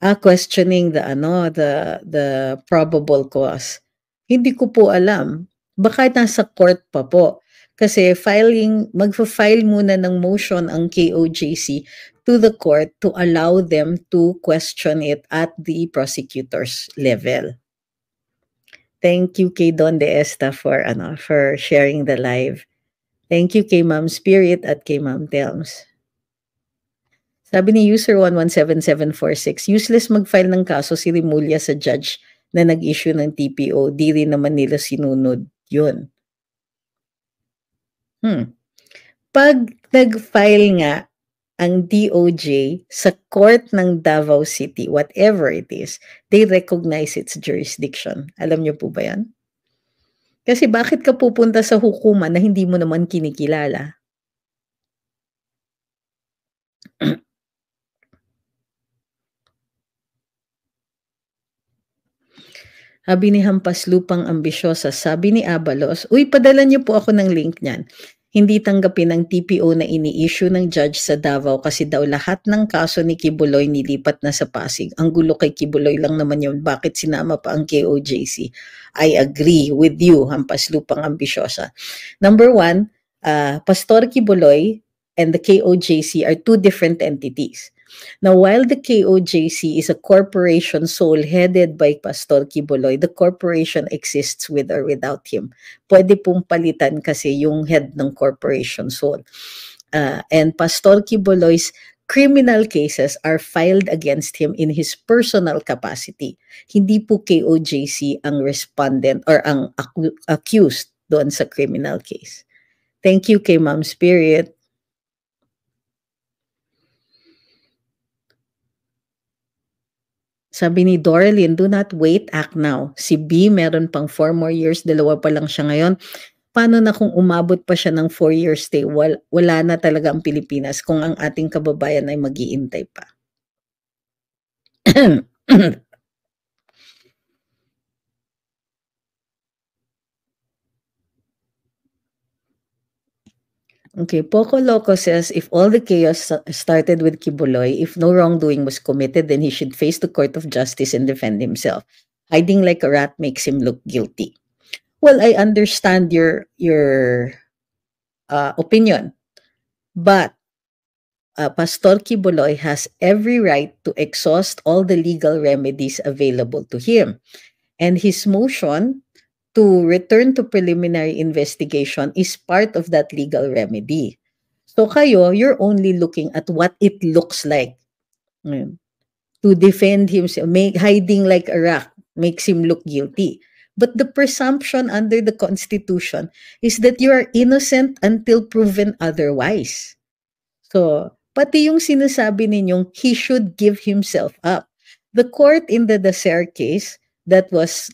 uh, questioning the ano the the probable cause? Hindi ko po alam. Baka nasa court pa po. Kasi filing, magfa-file muna ng motion ang KOJC to the court to allow them to question it at the prosecutor's level. Thank you kay Don De Esta for ano for sharing the live. Thank you kay Ma'am Spirit at kay Ma'am Telms. Sabi ni user 117746, useless mag-file ng kaso si Rimulya sa judge na nag-issue ng TPO. Di rin naman nila sinunod yun. Hmm. Pag nag-file nga ang DOJ sa court ng Davao City, whatever it is, they recognize its jurisdiction. Alam niyo po ba yan? Kasi bakit ka pupunta sa hukuman na hindi mo naman kinikilala? Sabi ni Hampas Lupang Ambisyosa, sabi ni Abalos, uy, padala niyo po ako ng link niyan hindi tanggapin ang TPO na ini-issue ng judge sa Davao kasi daw lahat ng kaso ni Kibuloy nilipat na sa Pasig. Ang gulo kay Kibuloy lang naman yun. Bakit sinama pa ang KOJC? I agree with you, hampas lupang ambisyosa. Number one, uh, Pastor Kibuloy and the KOJC are two different entities. Now, while the KOJC is a corporation sole headed by Pastor Kiboloy, the corporation exists with or without him. Pwede pong palitan kasi yung head ng corporation sole. Uh, and Pastor Kiboloy's criminal cases are filed against him in his personal capacity. Hindi po KOJC ang respondent or ang accused doon sa criminal case. Thank you kay Ma'am Spirit. Sabi ni Doralyn, do not wait, act now. Si B, meron pang 4 more years, dalawa pa lang siya ngayon. Paano na kung umabot pa siya ng 4 years stay? wala na talaga ang Pilipinas kung ang ating kababayan ay mag pa. Okay, Poco Loco says if all the chaos started with Kibuloy, if no wrongdoing was committed, then he should face the court of justice and defend himself. Hiding like a rat makes him look guilty. Well, I understand your your uh, opinion, but uh, Pastor Kibuloy has every right to exhaust all the legal remedies available to him. And his motion to return to preliminary investigation is part of that legal remedy. So kayo, you're only looking at what it looks like. Mm. To defend himself, make, hiding like a rock makes him look guilty. But the presumption under the Constitution is that you are innocent until proven otherwise. So, pati yung sinasabi ninyong he should give himself up. The court in the Dacer case that was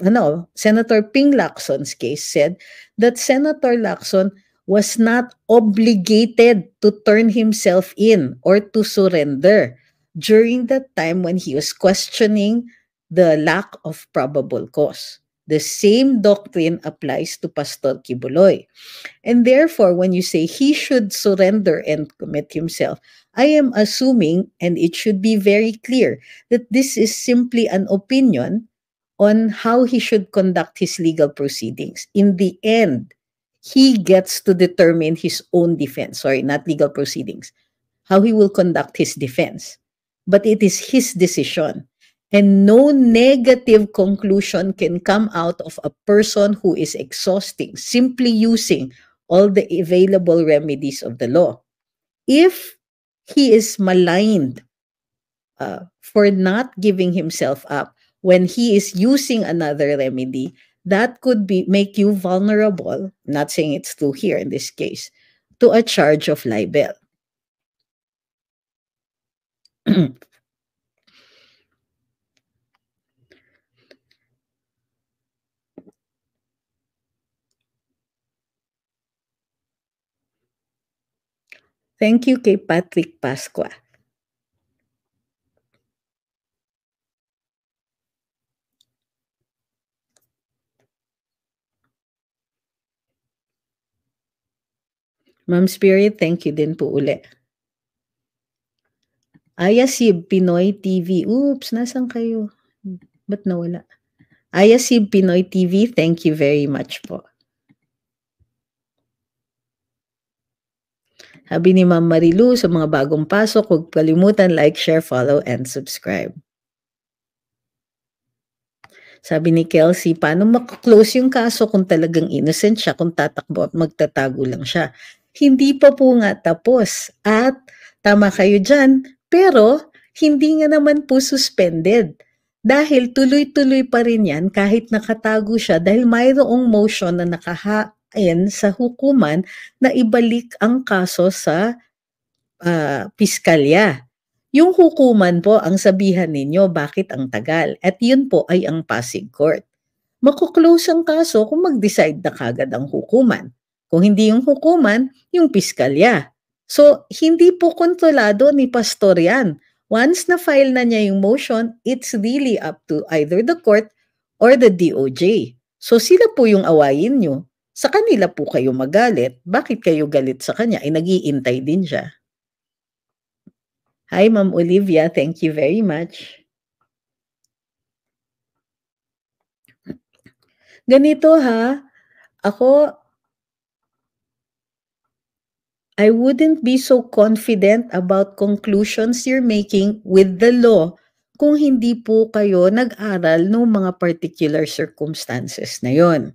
ano, Senator Ping Lacson's case said that Senator Lacson was not obligated to turn himself in or to surrender during that time when he was questioning the lack of probable cause. The same doctrine applies to Pastor Kibuloy. And therefore, when you say he should surrender and commit himself, I am assuming, and it should be very clear, that this is simply an opinion on how he should conduct his legal proceedings. In the end, he gets to determine his own defense. Sorry, not legal proceedings. How he will conduct his defense. But it is his decision. And no negative conclusion can come out of a person who is exhausting, simply using all the available remedies of the law. If he is maligned uh, for not giving himself up, when he is using another remedy, that could be make you vulnerable, not saying it's true here in this case, to a charge of libel. Thank you K. Patrick Pasqua. Ma'am Spirit, thank you din po uli. Ayasib Pinoy TV. Oops, nasan kayo? Ba't nawala? Ayasib Pinoy TV, thank you very much po. Habi ni Ma'am Marilu, sa mga bagong pasok, huwag kalimutan like, share, follow, and subscribe. Sabi ni Kelsey, paano makaklose yung kaso kung talagang innocent siya, kung tatakbo at magtatago lang siya? hindi pa po nga tapos at tama kayo dyan, pero hindi nga naman po suspended. Dahil tuloy-tuloy pa rin yan kahit nakatago siya dahil mayroong motion na nakahain sa hukuman na ibalik ang kaso sa uh, piskalya. Yung hukuman po ang sabihan ninyo bakit ang tagal at yun po ay ang Pasig Court. Makuklose ang kaso kung mag-decide na kagad ang hukuman. Kung hindi yung hukuman, yung piskalya. So, hindi po kontrolado ni pastor yan. Once na file na niya yung motion, it's really up to either the court or the DOJ. So, sila po yung awayin nyo. Sa kanila po kayo magalit. Bakit kayo galit sa kanya? Ay, eh, nagiintay din siya. Hi, Ma'am Olivia. Thank you very much. Ganito ha, ako I wouldn't be so confident about conclusions you're making with the law kung hindi po kayo nag-aral ng mga particular circumstances na yon.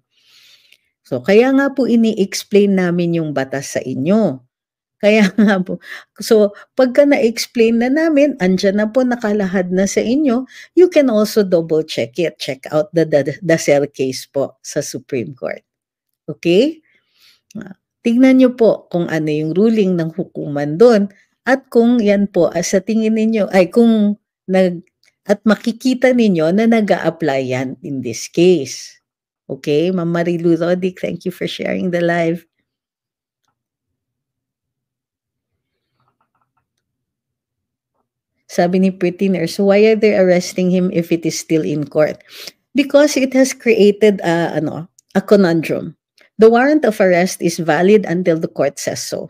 So, kaya nga po ini-explain namin yung batas sa inyo. Kaya nga po. So, pagka na-explain na namin, andyan na po nakalahad na sa inyo, you can also double check it. Check out the Dasel case po sa Supreme Court. Okay? Ah, Tingnan nyo po kung ano yung ruling ng hukuman doon at kung yan po as ah, sa tingin ninyo, ay kung nag, at makikita ninyo na nag apply yan in this case. Okay, Ma'am Marilu Rodic, thank you for sharing the live. Sabi ni Pretty Nurse, why are they arresting him if it is still in court? Because it has created a, ano, a conundrum. The warrant of arrest is valid until the court says so.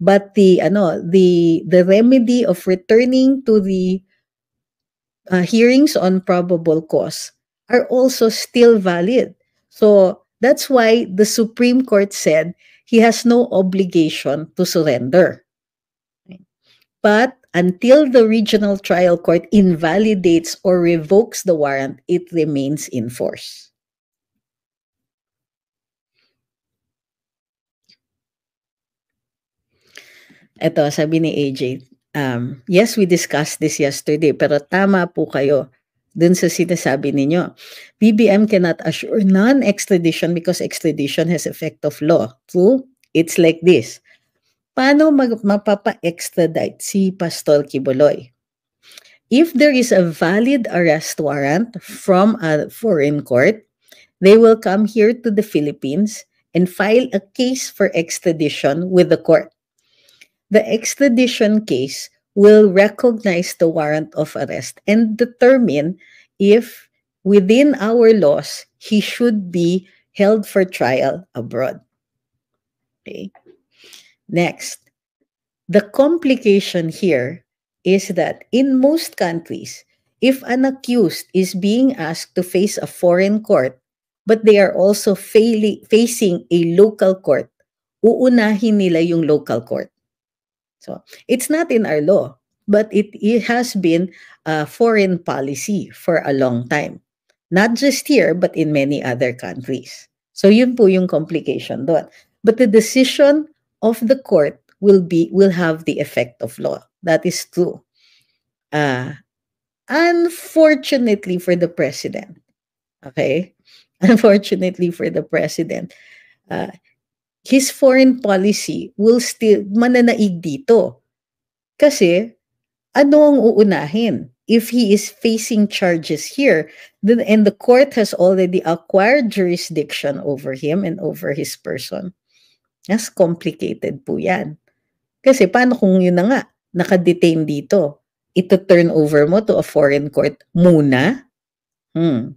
But the ano, the the remedy of returning to the uh, hearings on probable cause are also still valid. So that's why the Supreme Court said he has no obligation to surrender. But until the regional trial court invalidates or revokes the warrant, it remains in force. Ito, sabi ni AJ, um, yes, we discussed this yesterday, pero tama po kayo dun sa sinasabi ninyo. BBM cannot assure non-extradition because extradition has effect of law. True? It's like this. Paano mag- mapapa-extradite si Pastor Kibuloy? If there is a valid arrest warrant from a foreign court, they will come here to the Philippines and file a case for extradition with the court the extradition case will recognize the warrant of arrest and determine if within our laws he should be held for trial abroad. Okay. Next, the complication here is that in most countries, if an accused is being asked to face a foreign court, but they are also failing, facing a local court, uunahin nila yung local court. So it's not in our law, but it, it has been a foreign policy for a long time. Not just here, but in many other countries. So yun po yung complication doon. But the decision of the court will be will have the effect of law. That is true. Uh, unfortunately for the president, okay? Unfortunately for the president, uh, his foreign policy will still mananaig dito. Kasi ano ang uunahin? If he is facing charges here, then, and the court has already acquired jurisdiction over him and over his person, that's complicated po yan. Kasi paano kung yun na nga, nakadetain dito, ito turn over mo to a foreign court muna? Hmm.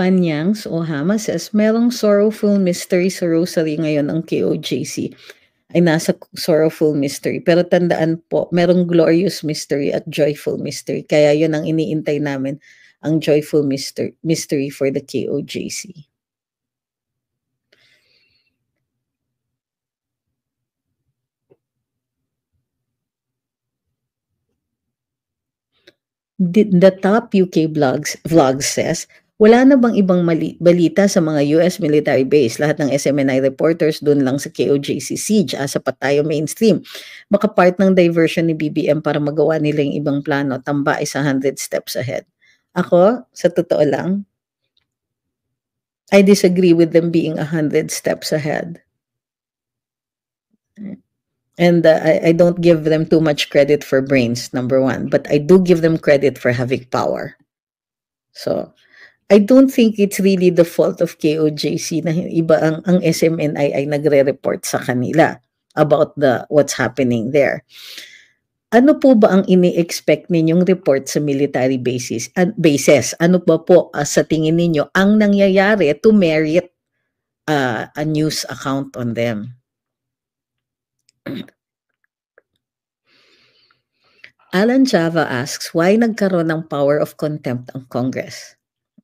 Panyangs o Hama says, merong sorrowful mystery sa rosary ngayon ang KOJC ay nasa sorrowful mystery. Pero tandaan po, merong glorious mystery at joyful mystery. Kaya yun ang iniintay namin, ang joyful mystery, mystery for the KOJC. The, the top UK blogs, vlog says, wala na bang ibang mali- balita sa mga US military base? Lahat ng SMNI reporters doon lang sa KOJC siege. Asa ah, pa tayo mainstream. Baka part ng diversion ni BBM para magawa nila yung ibang plano. Tamba is 100 steps ahead. Ako, sa totoo lang, I disagree with them being 100 steps ahead. And uh, I, I don't give them too much credit for brains, number one. But I do give them credit for having power. So, I don't think it's really the fault of KOJC na iba ang, ang SMNI ay nagre-report sa kanila about the what's happening there. Ano po ba ang ini-expect ninyong report sa military basis? Uh, bases? Ano ba po uh, sa tingin ninyo ang nangyayari to merit uh, a news account on them? Alan Java asks, why nagkaroon ng power of contempt ang Congress?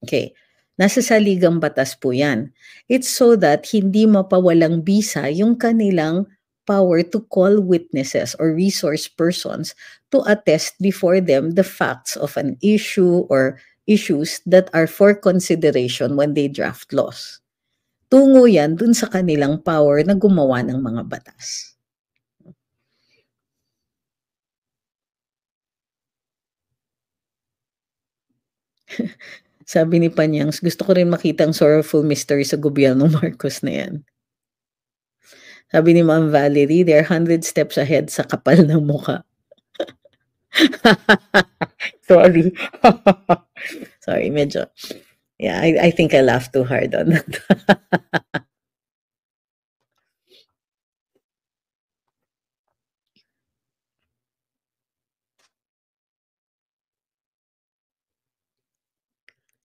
Okay. Nasa saligang batas po yan. It's so that hindi mapawalang bisa yung kanilang power to call witnesses or resource persons to attest before them the facts of an issue or issues that are for consideration when they draft laws. Tungo yan dun sa kanilang power na gumawa ng mga batas. Sabi ni Panyangs, gusto ko rin makita ang sorrowful mystery sa gobyerno Marcos na yan. Sabi ni Ma'am Valerie, they're hundred steps ahead sa kapal ng muka. Sorry. Sorry, medyo. Yeah, I, I think I laughed too hard on that.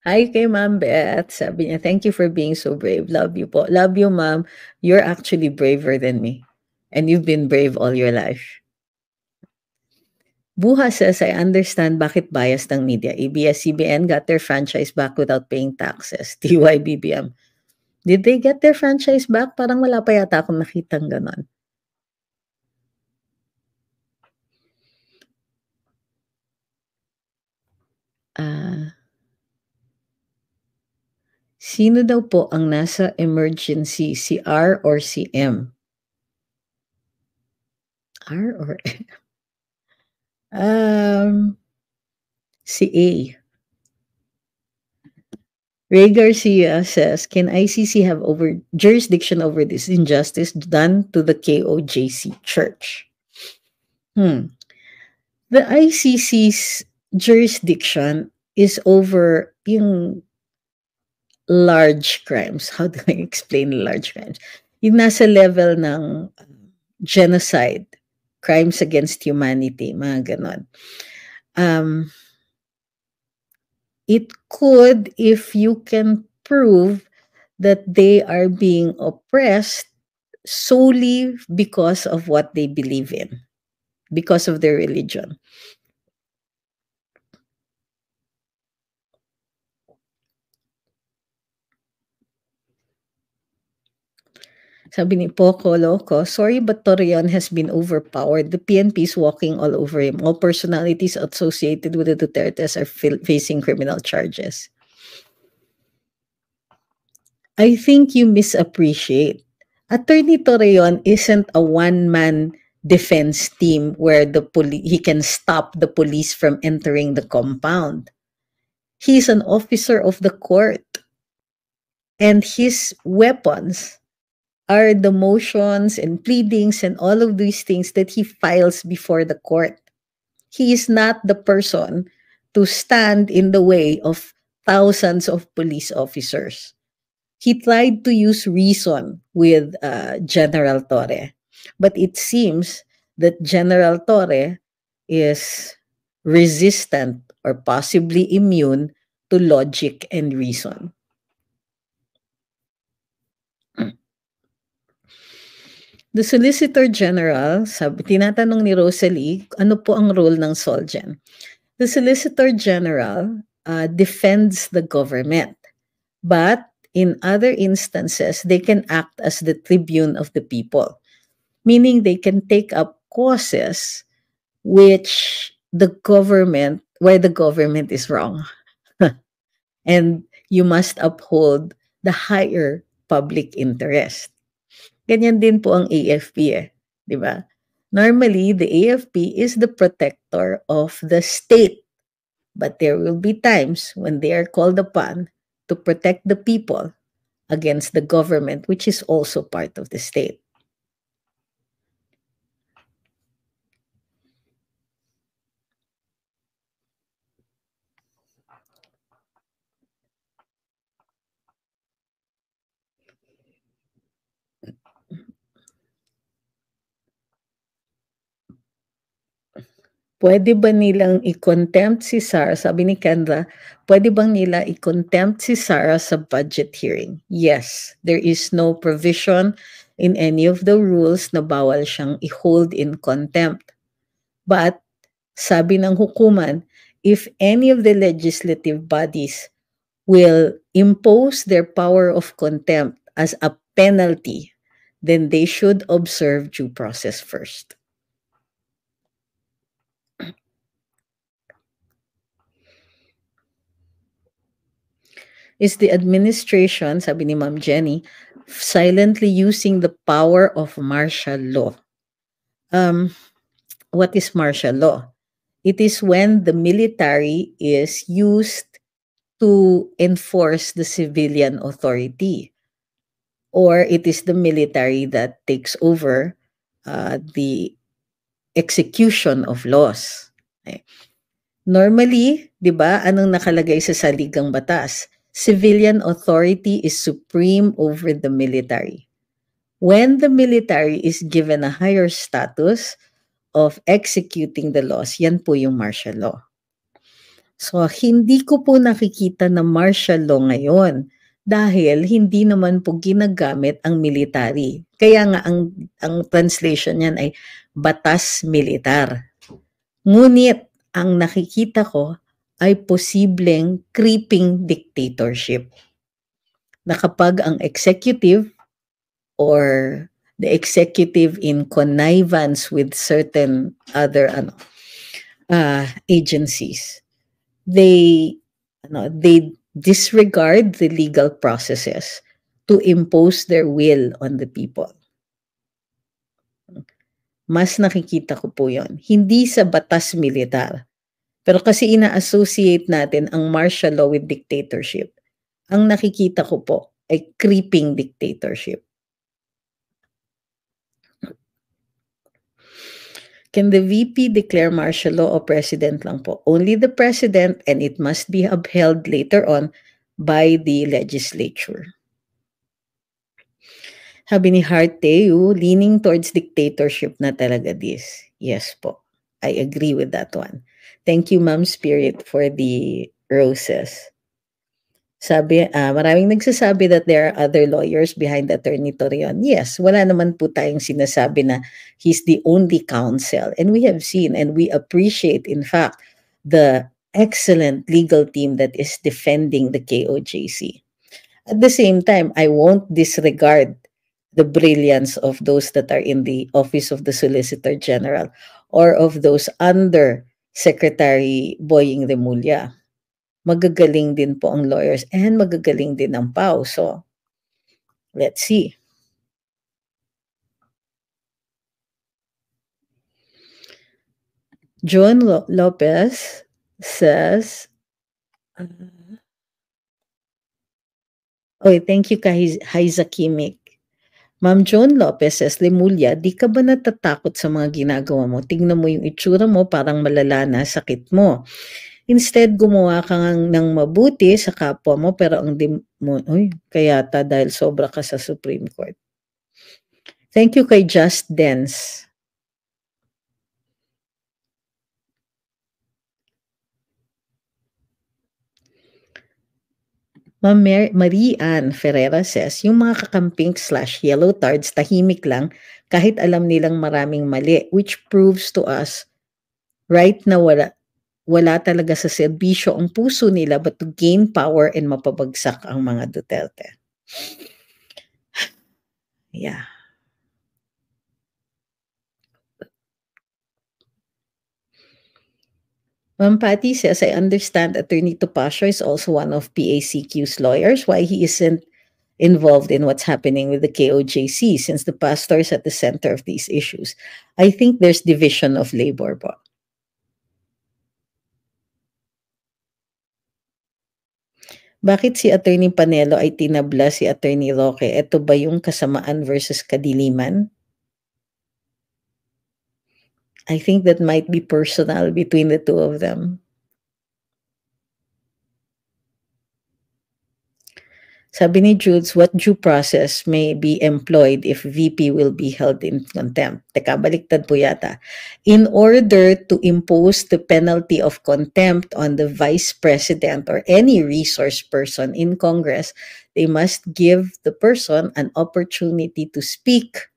Hi kay Ma'am Beth. Sabi niya, thank you for being so brave. Love you po. Love you, Ma'am. You're actually braver than me. And you've been brave all your life. Buha says, I understand bakit biased ng media. ABS-CBN got their franchise back without paying taxes. TYBBM. Did they get their franchise back? Parang wala pa yata akong nakitang ganon. Ah... Uh, Sino daw po ang nasa emergency, CR or CM? R or M? Um, CA. A. Ray Garcia says, Can ICC have over jurisdiction over this injustice done to the KOJC Church? Hmm. The ICC's jurisdiction is over yung large crimes. How do I explain large crimes? Yung nasa level ng um, genocide, crimes against humanity, mga ganon. Um, it could, if you can prove that they are being oppressed solely because of what they believe in, because of their religion. Sabi ni Poco Loco, sorry but Torreon has been overpowered. The PNP is walking all over him. All personalities associated with the Dutertes are facing criminal charges. I think you misappreciate. Attorney Torreon isn't a one-man defense team where the poli- he can stop the police from entering the compound. He's an officer of the court. And his weapons are the motions and pleadings and all of these things that he files before the court. He is not the person to stand in the way of thousands of police officers. He tried to use reason with uh, General Torre, but it seems that General Torre is resistant or possibly immune to logic and reason. The Solicitor General, sabi, tinatanong ni Rosalie, ano po ang role ng Solgen? The Solicitor General uh, defends the government, but in other instances, they can act as the tribune of the people, meaning they can take up causes which the government, where the government is wrong. and you must uphold the higher public interest. Ganyan din po ang AFP eh, 'di ba? Normally, the AFP is the protector of the state. But there will be times when they are called upon to protect the people against the government, which is also part of the state. pwede ba nilang i-contempt si Sarah? Sabi ni Kendra, pwede bang nila i-contempt si Sarah sa budget hearing? Yes, there is no provision in any of the rules na bawal siyang i-hold in contempt. But, sabi ng hukuman, if any of the legislative bodies will impose their power of contempt as a penalty, then they should observe due process first. is the administration, sabi ni Ma'am Jenny, silently using the power of martial law. Um, what is martial law? It is when the military is used to enforce the civilian authority, or it is the military that takes over uh, the execution of laws. Okay. Eh, normally, 'di ba, anong nakalagay sa saligang batas? civilian authority is supreme over the military. When the military is given a higher status of executing the laws, yan po yung martial law. So, hindi ko po nakikita na martial law ngayon dahil hindi naman po ginagamit ang military. Kaya nga ang, ang translation niyan ay batas militar. Ngunit ang nakikita ko ay posibleng creeping dictatorship. Na kapag ang executive or the executive in connivance with certain other ano, uh, agencies, they ano, they disregard the legal processes to impose their will on the people. Mas nakikita ko po yon. Hindi sa batas militar, pero kasi ina-associate natin ang martial law with dictatorship. Ang nakikita ko po ay creeping dictatorship. Can the VP declare martial law o president lang po? Only the president and it must be upheld later on by the legislature. Sabi ni Hart leaning towards dictatorship na talaga this. Yes po. I agree with that one. Thank you, Ma'am Spirit, for the roses. Sabi, uh, maraming nagsasabi that there are other lawyers behind Attorney Torreon. Yes, wala naman po tayong sinasabi na he's the only counsel. And we have seen and we appreciate, in fact, the excellent legal team that is defending the KOJC. At the same time, I won't disregard the brilliance of those that are in the office of the Solicitor General or of those under Secretary Boying Remulla. Magagaling din po ang lawyers and magagaling din ang PAO. So, let's see. John Lopez says, oh, thank you, Haizakimik. Ma'am Joan Lopez S. Lemulia, di ka ba natatakot sa mga ginagawa mo? Tingnan mo yung itsura mo, parang malala na sakit mo. Instead, gumawa ka ng mabuti sa kapwa mo, pero ang dim mo, uy, kayata dahil sobra ka sa Supreme Court. Thank you kay Just Dance. Ma'am Mar- Marian Ferrera says, yung mga kakamping slash yellow tards tahimik lang kahit alam nilang maraming mali which proves to us right na wala, wala talaga sa serbisyo ang puso nila but to gain power and mapabagsak ang mga Duterte. Yeah. Ma'am Patty says, I understand Attorney Tupasio is also one of PACQ's lawyers. Why he isn't involved in what's happening with the KOJC since the pastor is at the center of these issues? I think there's division of labor. Po. Bakit si Attorney Panelo ay tinabla si Attorney Roque? Ito ba yung kasamaan versus kadiliman? I think that might be personal between the two of them. Sabi ni Judes, what due process may be employed if VP will be held in contempt? Teka, baliktad po yata. In order to impose the penalty of contempt on the vice president or any resource person in Congress, they must give the person an opportunity to speak,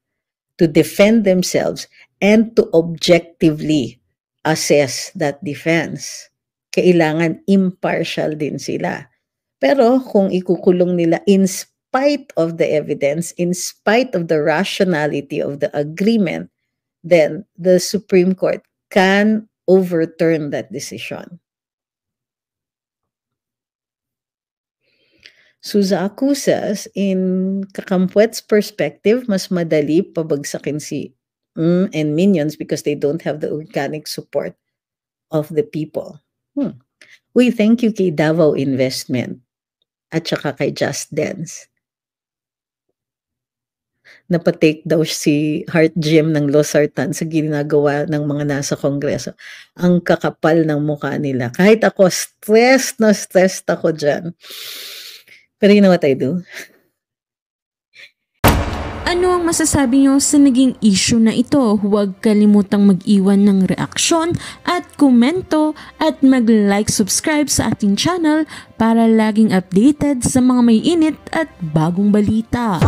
to defend themselves, and to objectively assess that defense. Kailangan impartial din sila. Pero kung ikukulong nila in spite of the evidence, in spite of the rationality of the agreement, then the Supreme Court can overturn that decision. Suzaku says, in Kakampuet's perspective, mas madali pabagsakin si mm, and minions because they don't have the organic support of the people. Hmm. Uy, thank you kay Davao Investment at saka kay Just Dance. Napatake daw si Heart Gym ng Losartan sa ginagawa ng mga nasa Kongreso. Ang kakapal ng mukha nila. Kahit ako, stressed na stressed ako dyan. Pero you know what I do? ang masasabi nyo sa naging issue na ito. Huwag kalimutang mag-iwan ng reaksyon at komento at mag-like subscribe sa ating channel para laging updated sa mga may init at bagong balita.